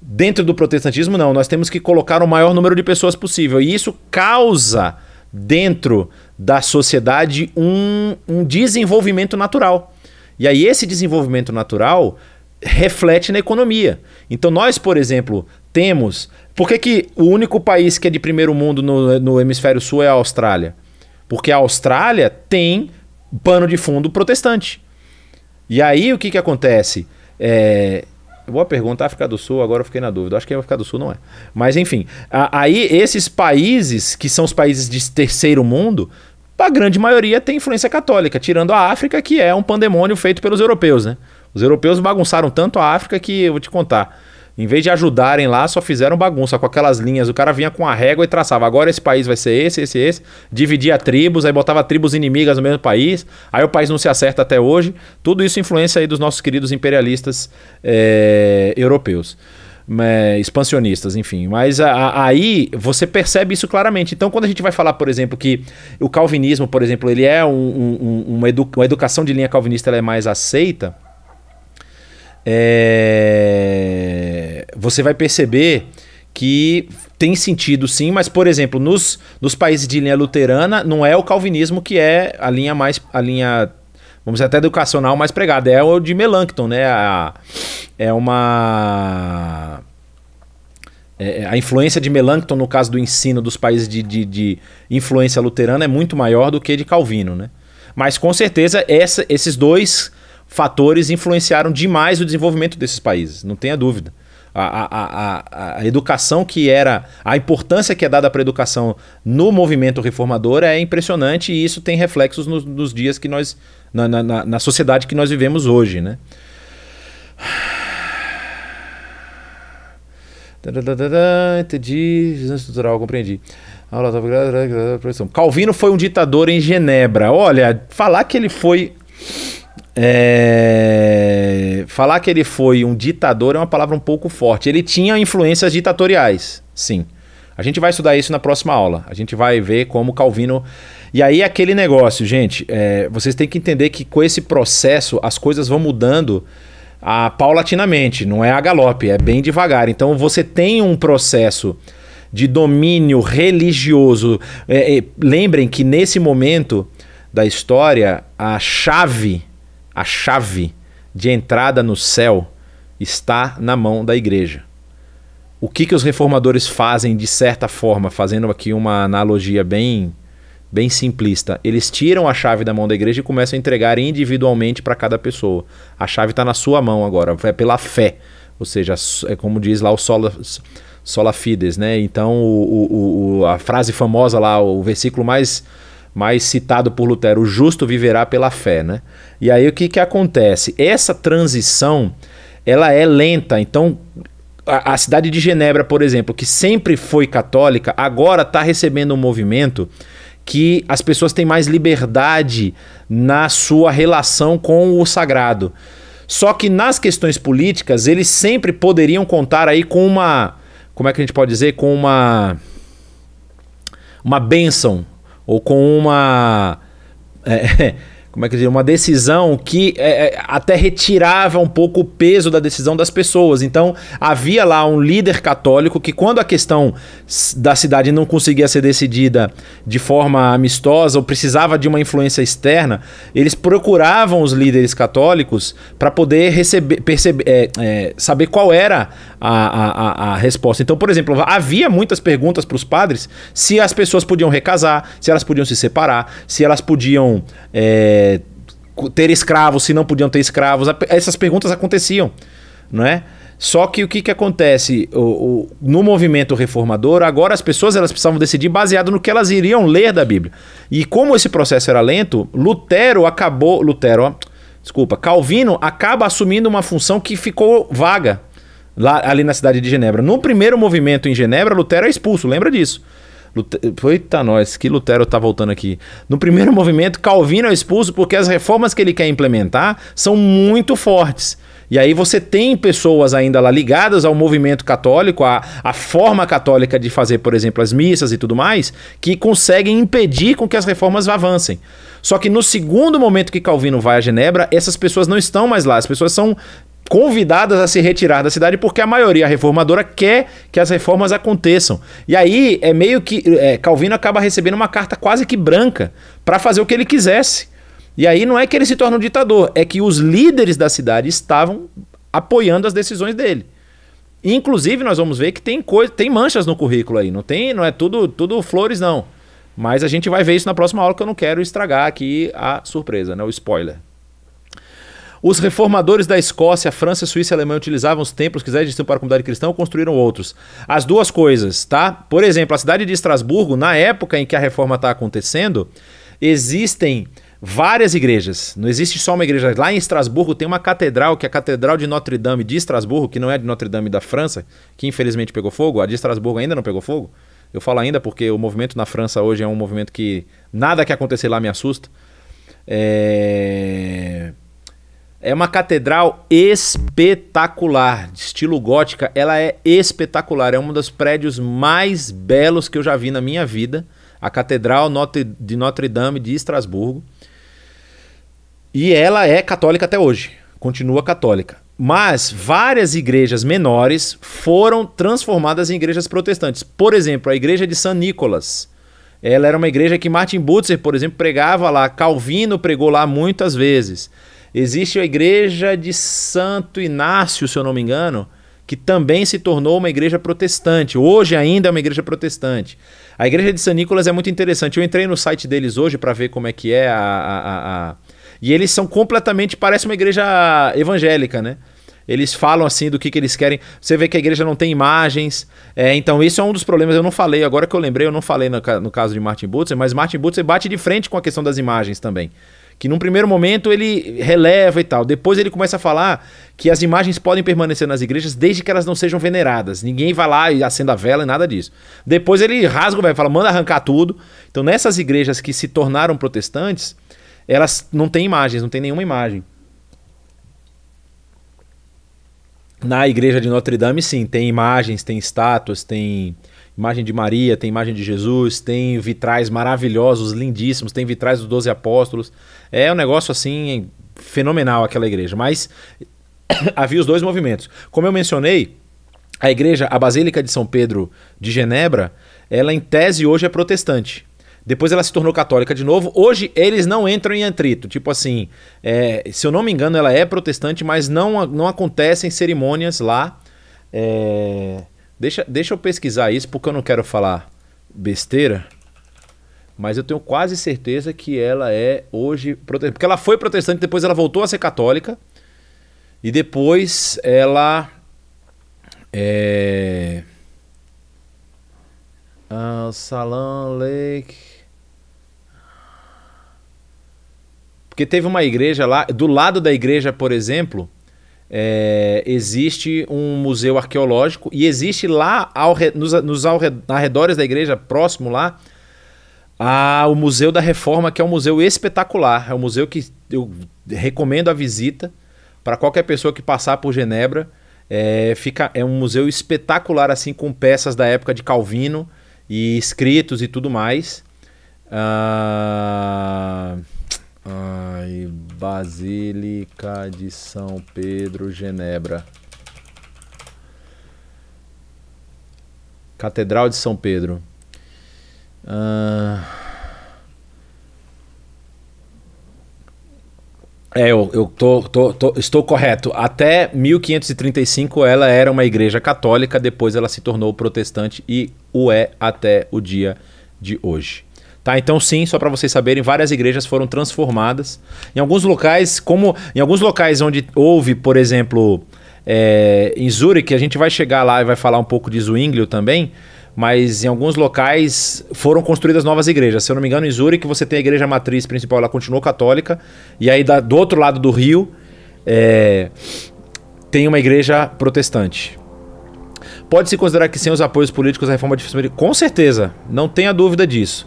Dentro do protestantismo, não. Nós temos que colocar o maior número de pessoas possível. E isso causa dentro da sociedade um, um desenvolvimento natural. E aí esse desenvolvimento natural reflete na economia. Então nós, por exemplo, temos... Por que, que o único país que é de primeiro mundo no, no hemisfério sul é a Austrália? Porque a Austrália tem pano de fundo protestante. E aí o que, que acontece? É, boa pergunta, África do Sul, agora eu fiquei na dúvida. Acho que a é África do Sul não é. Mas enfim, aí esses países, que são os países de terceiro mundo, a grande maioria tem influência católica, tirando a África, que é um pandemônio feito pelos europeus, né? Os europeus bagunçaram tanto a África que, eu vou te contar, em vez de ajudarem lá, só fizeram bagunça com aquelas linhas. O cara vinha com a régua e traçava. Agora esse país vai ser esse, esse, esse. Dividia tribos, aí botava tribos inimigas no mesmo país. Aí o país não se acerta até hoje. Tudo isso influência aí dos nossos queridos imperialistas é, europeus. Né, expansionistas, enfim. Mas a, a, aí você percebe isso claramente. Então, quando a gente vai falar, por exemplo, que o calvinismo, por exemplo, ele é um, um, uma, edu uma, educação de linha calvinista, ela é mais aceita. É... Você vai perceber que tem sentido sim, mas por exemplo, nos, nos países de linha luterana, não é o calvinismo que é a linha mais a linha vamos dizer, até educacional mais pregada. É o de Melanchthon, né? A, é uma. É, é, a influência de Melanchthon no caso do ensino dos países de, de, de, influência luterana é muito maior do que de Calvino, né? Mas com certeza essa, esses dois fatores influenciaram demais o desenvolvimento desses países, não tenha dúvida a, a, a, a educação que era. A importância que é dada para a educação no movimento reformador é impressionante e isso tem reflexos nos, nos dias que nós. Na, na, na sociedade que nós vivemos hoje, né? Entendi, estrutural, compreendi. Calvino foi um ditador em Genebra. Olha, falar que ele foi é... Falar que ele foi um ditador é uma palavra um pouco forte. Ele tinha influências ditatoriais, sim. A gente vai estudar isso na próxima aula. A gente vai ver como Calvino. E aí, aquele negócio, gente, é... vocês têm que entender que com esse processo as coisas vão mudando a... Ah, paulatinamente, não é a galope, é bem devagar. Então você tem um processo de domínio religioso. É... é lembrem que nesse momento da história, a chave a chave de entrada no céu está na mão da igreja. O que, que os reformadores fazem de certa forma, fazendo aqui uma analogia bem, bem simplista? Eles tiram a chave da mão da igreja e começam a entregar individualmente para cada pessoa. A chave está na sua mão agora, é pela fé. Ou seja, é como diz lá o Sola, sola Fides, né? Então o, o, o, a frase famosa lá, o versículo mais mas citado por Lutero, o justo viverá pela fé, né? E aí o que, que acontece? Essa transição, ela é lenta, então a, a cidade de Genebra, por exemplo, que sempre foi católica, agora está recebendo um movimento que as pessoas têm mais liberdade na sua relação com o sagrado. Só que nas questões políticas, eles sempre poderiam contar aí com uma. Como é que a gente pode dizer? Com uma. Uma bênção ou com uma. É, como é que dizer, uma decisão que é, é, até retirava um pouco o peso da decisão das pessoas. Então, havia lá um líder católico que, quando a questão da cidade não conseguia ser decidida de forma amistosa ou precisava de uma influência externa, eles procuravam os líderes católicos para poder receber, perceber, é, é, saber qual era a, a, a, resposta. Então, por exemplo, havia muitas perguntas para os padres se as pessoas podiam recasar, se elas podiam se separar, se elas podiam. É, é, ter escravos, se não podiam ter escravos. Essas perguntas aconteciam, não é? Só que o que, que acontece o, o, no movimento reformador, agora as pessoas elas precisavam decidir baseado no que elas iriam ler da Bíblia. E como esse processo era lento, Lutero acabou, Lutero, ó, desculpa, Calvino acaba assumindo uma função que ficou vaga lá ali na cidade de Genebra. No primeiro movimento em Genebra, Lutero é expulso, lembra disso? Eita, nós, que Lutero tá voltando aqui. No primeiro movimento, Calvino é expulso porque as reformas que ele quer implementar são muito fortes. E aí você tem pessoas ainda lá ligadas ao movimento católico, à, à forma católica de fazer, por exemplo, as missas e tudo mais, que conseguem impedir com que as reformas avancem. Só que no segundo momento que Calvino vai a Genebra, essas pessoas não estão mais lá. As pessoas são convidadas a se retirar da cidade porque a maioria reformadora quer que as reformas aconteçam. E aí é meio que é, Calvino acaba recebendo uma carta quase que branca para fazer o que ele quisesse. E aí não é que ele se torna um ditador, é que os líderes da cidade estavam apoiando as decisões dele. Inclusive nós vamos ver que tem coisa, tem manchas no currículo aí, não tem, não é tudo tudo flores não. Mas a gente vai ver isso na próxima aula que eu não quero estragar aqui a surpresa, né, o spoiler. Os reformadores da Escócia, França, Suíça e Alemanha utilizavam os templos que já existiam para a comunidade cristã ou construíram outros. As duas coisas, tá? Por exemplo, a cidade de Estrasburgo, na época em que a reforma está acontecendo, existem várias igrejas. Não existe só uma igreja. Lá em Estrasburgo tem uma catedral, que é a Catedral de Notre Dame de Estrasburgo, que não é de Notre Dame da França, que infelizmente pegou fogo. A de Estrasburgo ainda não pegou fogo. Eu falo ainda porque o movimento na França hoje é um movimento que nada que acontecer lá me assusta. É... É uma catedral espetacular, de estilo gótica. Ela é espetacular, é um dos prédios mais belos que eu já vi na minha vida. A Catedral de Notre Dame de Estrasburgo. E ela é católica até hoje, continua católica. Mas várias igrejas menores foram transformadas em igrejas protestantes. Por exemplo, a igreja de São Nicolas. Ela era uma igreja que Martin Butzer, por exemplo, pregava lá. Calvino pregou lá muitas vezes. Existe a igreja de Santo Inácio, se eu não me engano, que também se tornou uma igreja protestante. Hoje ainda é uma igreja protestante. A igreja de San Nicolas é muito interessante. Eu entrei no site deles hoje para ver como é que é a, a, a, E eles são completamente... Parece uma igreja evangélica, né? Eles falam assim do que, que eles querem. Você vê que a igreja não tem imagens. É, então, isso é um dos problemas. Eu não falei, agora que eu lembrei, eu não falei no, no caso de Martin Butzer, mas Martin Butzer bate de frente com a questão das imagens também que num primeiro momento ele releva e tal. Depois ele começa a falar que as imagens podem permanecer nas igrejas desde que elas não sejam veneradas. Ninguém vai lá e acenda a vela e nada disso. Depois ele rasga o velho, fala, manda arrancar tudo. Então nessas igrejas que se tornaram protestantes, elas não têm imagens, não tem nenhuma imagem. Na igreja de Notre Dame, sim, tem imagens, tem estátuas, tem imagem de Maria, tem imagem de Jesus, tem vitrais maravilhosos, lindíssimos, tem vitrais dos doze apóstolos. É um negócio assim fenomenal aquela igreja. Mas havia os dois movimentos. Como eu mencionei, a igreja, a Basílica de São Pedro de Genebra, ela em tese hoje é protestante. Depois ela se tornou católica de novo. Hoje eles não entram em atrito. Tipo assim, é, se eu não me engano, ela é protestante, mas não, não acontecem cerimônias lá. É Deixa, deixa eu pesquisar isso porque eu não quero falar besteira. Mas eu tenho quase certeza que ela é hoje protestante. Porque ela foi protestante, depois ela voltou a ser católica. E depois ela. É. Uh, Lake. Porque teve uma igreja lá, do lado da igreja, por exemplo, é, existe um museu arqueológico e existe lá ao, nos, nos arredores da igreja, próximo lá, a, o Museu da Reforma, que é um museu espetacular. É um museu que eu recomendo a visita para qualquer pessoa que passar por Genebra. É, fica, é um museu espetacular, assim, com peças da época de Calvino e escritos e tudo mais. Uh... Ai, Basílica de São Pedro, Genebra. Catedral de São Pedro. Ah... É, eu, eu tô, tô, tô, estou correto. Até 1535 ela era uma igreja católica, depois ela se tornou protestante e o é até o dia de hoje. Tá? Então sim, só para vocês saberem, várias igrejas foram transformadas. Em alguns locais, como em alguns locais onde houve, por exemplo, é, em Zurich, a gente vai chegar lá e vai falar um pouco de Zwinglio também, mas em alguns locais foram construídas novas igrejas. Se eu não me engano, em Zurich você tem a igreja matriz principal, ela continuou católica, e aí da, do outro lado do rio é, tem uma igreja protestante. Pode-se considerar que sem os apoios políticos a reforma dificilmente... Com certeza, não tenha dúvida disso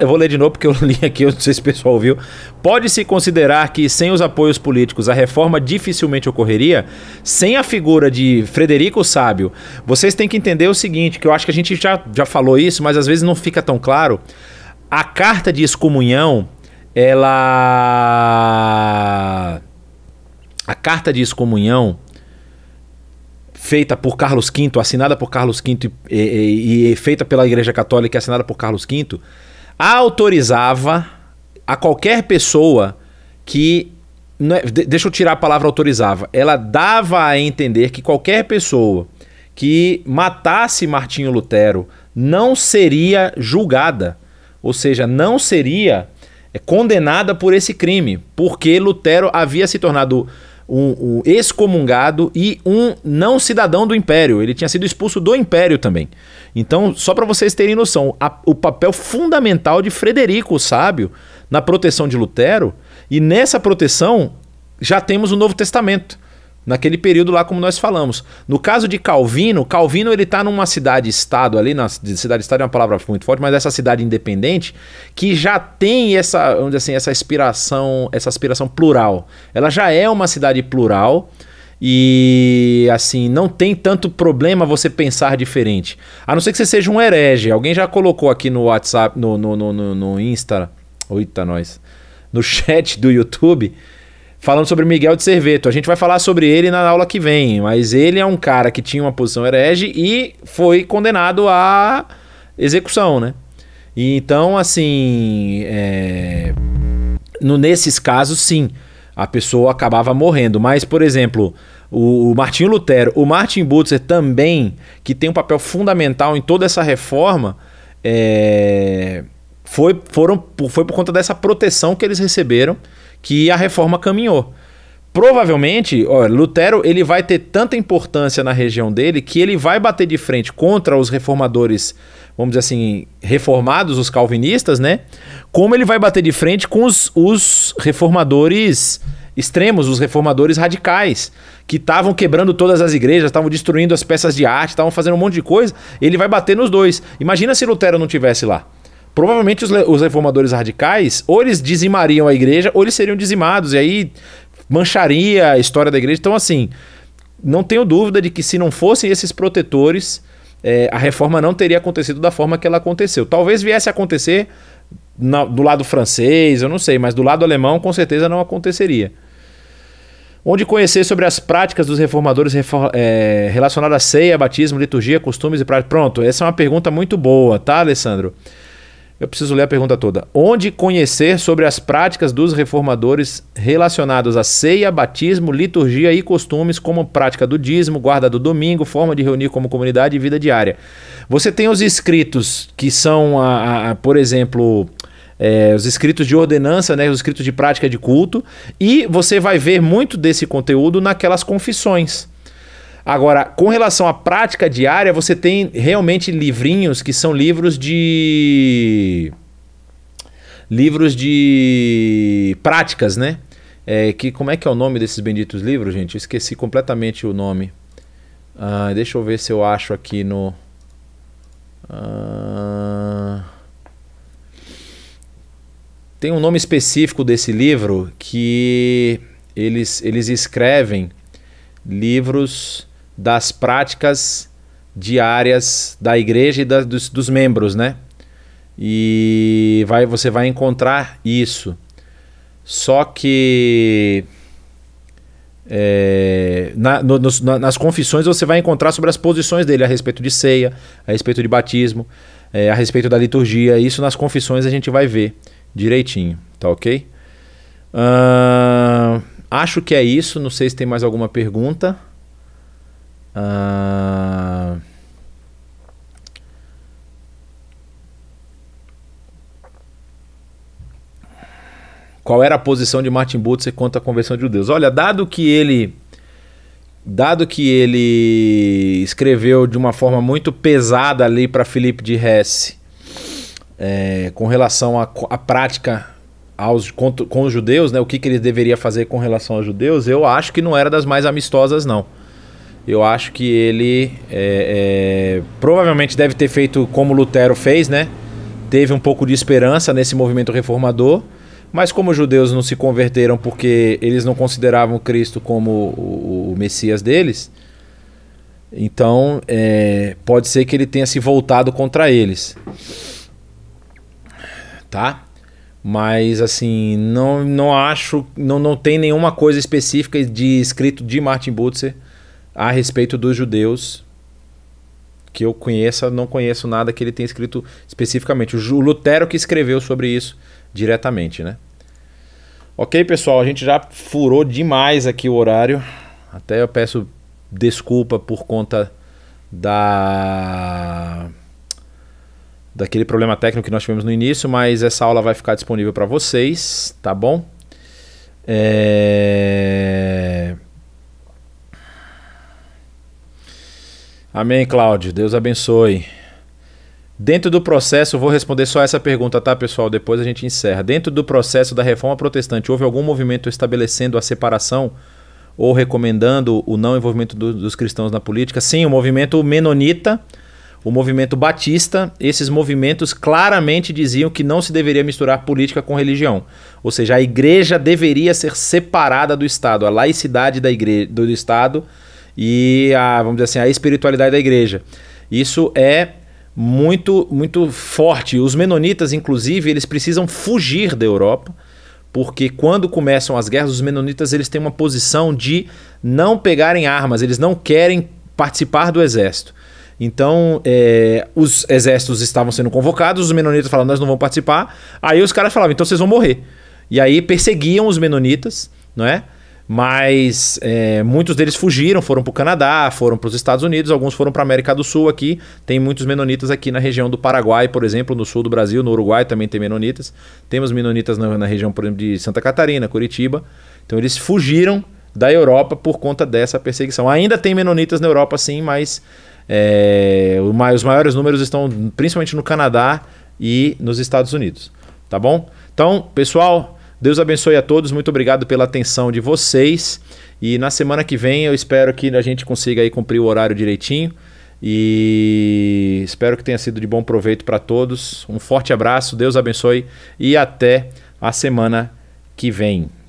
eu vou ler de novo porque eu li aqui, eu não sei se o pessoal ouviu. Pode-se considerar que sem os apoios políticos a reforma dificilmente ocorreria? Sem a figura de Frederico Sábio, vocês têm que entender o seguinte, que eu acho que a gente já, já falou isso, mas às vezes não fica tão claro. A carta de excomunhão, ela... A carta de excomunhão, feita por Carlos V, assinada por Carlos V e, e, e, feita pela Igreja Católica e assinada por Carlos V, autorizava a qualquer pessoa que. É, deixa eu tirar a palavra autorizava. Ela dava a entender que qualquer pessoa que matasse Martinho Lutero não seria julgada, ou seja, não seria é, condenada por esse crime, porque Lutero havia se tornado um, um excomungado e um não cidadão do Império. Ele tinha sido expulso do Império também. Então, só para vocês terem noção, a, o papel fundamental de Frederico o Sábio na proteção de Lutero e nessa proteção já temos o Novo Testamento naquele período lá como nós falamos. No caso de Calvino, Calvino ele está numa cidade-estado ali, na cidade-estado é uma palavra muito forte, mas essa cidade independente que já tem essa, onde assim, essa aspiração, essa aspiração plural. Ela já é uma cidade plural. E assim, não tem tanto problema você pensar diferente. A não ser que você seja um herege. Alguém já colocou aqui no WhatsApp, no, no, no, no Insta. Oita, nós. No chat do YouTube falando sobre Miguel de Cerveto. A gente vai falar sobre ele na aula que vem, mas ele é um cara que tinha uma posição herege e foi condenado à execução, né? E então, assim, é... no, nesses casos, sim, a pessoa acabava morrendo. Mas, por exemplo, o, o Martinho Lutero, o Martin Butzer também, que tem um papel fundamental em toda essa reforma, é... foi, foram, foi por conta dessa proteção que eles receberam que a reforma caminhou. Provavelmente, ó, Lutero ele vai ter tanta importância na região dele que ele vai bater de frente contra os reformadores, vamos dizer assim, reformados, os calvinistas, né? Como ele vai bater de frente com os, os reformadores extremos, os reformadores radicais, que estavam quebrando todas as igrejas, estavam destruindo as peças de arte, estavam fazendo um monte de coisa, ele vai bater nos dois. Imagina se Lutero não tivesse lá. Provavelmente os, os reformadores radicais, ou eles dizimariam a igreja, ou eles seriam dizimados, e aí mancharia a história da igreja. Então, assim, não tenho dúvida de que se não fossem esses protetores, é, a reforma não teria acontecido da forma que ela aconteceu. Talvez viesse a acontecer na, do lado francês, eu não sei, mas do lado alemão com certeza não aconteceria. Onde conhecer sobre as práticas dos reformadores refor é, relacionadas à ceia, batismo, liturgia, costumes e práticas. Pronto, essa é uma pergunta muito boa, tá, Alessandro? Eu preciso ler a pergunta toda. Onde conhecer sobre as práticas dos reformadores relacionadas a ceia, batismo, liturgia e costumes, como prática do dízimo, guarda do domingo, forma de reunir como comunidade e vida diária? Você tem os escritos que são, a, a, por exemplo, é, os escritos de ordenança, né, os escritos de prática de culto, e você vai ver muito desse conteúdo naquelas confissões. Agora, com relação à prática diária, você tem realmente livrinhos que são livros de. Livros de práticas, né? É, que, como é que é o nome desses benditos livros, gente? Eu esqueci completamente o nome. Uh, deixa eu ver se eu acho aqui no. Uh... Tem um nome específico desse livro que eles, eles escrevem livros das práticas diárias da igreja e da, dos, dos, membros, né? E vai, você vai encontrar isso. Só que é, na, no, nas confissões você vai encontrar sobre as posições dele a respeito de ceia, a respeito de batismo, é, a respeito da liturgia. Isso nas confissões a gente vai ver direitinho, tá ok? Uh, acho que é isso. Não sei se tem mais alguma pergunta. Ah, qual era a posição de Martin Butzer quanto à conversão de judeus? Olha, dado que ele dado que ele escreveu de uma forma muito pesada ali para Felipe de Hesse é, com relação à prática aos, com, com, os judeus, né, o que, que ele deveria fazer com relação aos judeus, eu acho que não era das mais amistosas, não eu acho que ele é, é, provavelmente deve ter feito como Lutero fez, né? Teve um pouco de esperança nesse movimento reformador, mas como os judeus não se converteram porque eles não consideravam Cristo como o, o Messias deles, então é, pode ser que ele tenha se voltado contra eles, tá? Mas assim, não, não acho, não, não tem nenhuma coisa específica de escrito de Martin Butzer a respeito dos judeus que eu conheça, não conheço nada que ele tenha escrito especificamente. O Lutero que escreveu sobre isso diretamente, né? Ok, pessoal, a gente já furou demais aqui o horário. Até eu peço desculpa por conta da daquele problema técnico que nós tivemos no início, mas essa aula vai ficar disponível para vocês, tá bom? É... Amém, Cláudio. Deus abençoe. Dentro do processo, vou responder só essa pergunta, tá, pessoal? Depois a gente encerra. Dentro do processo da reforma protestante, houve algum movimento estabelecendo a separação ou recomendando o não envolvimento do, dos cristãos na política? Sim, o movimento menonita, o movimento batista, esses movimentos claramente diziam que não se deveria misturar política com religião. Ou seja, a igreja deveria ser separada do Estado, a laicidade da igreja, do Estado e a, vamos dizer assim, a espiritualidade da igreja. Isso é muito, muito forte. Os menonitas, inclusive, eles precisam fugir da Europa, porque quando começam as guerras, os menonitas eles têm uma posição de não pegarem armas, eles não querem participar do exército. Então, é, os exércitos estavam sendo convocados, os menonitas falavam, nós não vamos participar. Aí os caras falavam, então vocês vão morrer. E aí perseguiam os menonitas, não é? mas é, muitos deles fugiram, foram para o Canadá, foram para os Estados Unidos, alguns foram para a América do Sul aqui. Tem muitos menonitas aqui na região do Paraguai, por exemplo, no sul do Brasil, no Uruguai também tem menonitas. Temos menonitas na, na região, por exemplo, de Santa Catarina, Curitiba. Então eles fugiram da Europa por conta dessa perseguição. Ainda tem menonitas na Europa, sim, mas é, os maiores números estão principalmente no Canadá e nos Estados Unidos. Tá bom? Então, pessoal. Deus abençoe a todos, muito obrigado pela atenção de vocês. E na semana que vem eu espero que a gente consiga aí cumprir o horário direitinho. E espero que tenha sido de bom proveito para todos. Um forte abraço, Deus abençoe e até a semana que vem.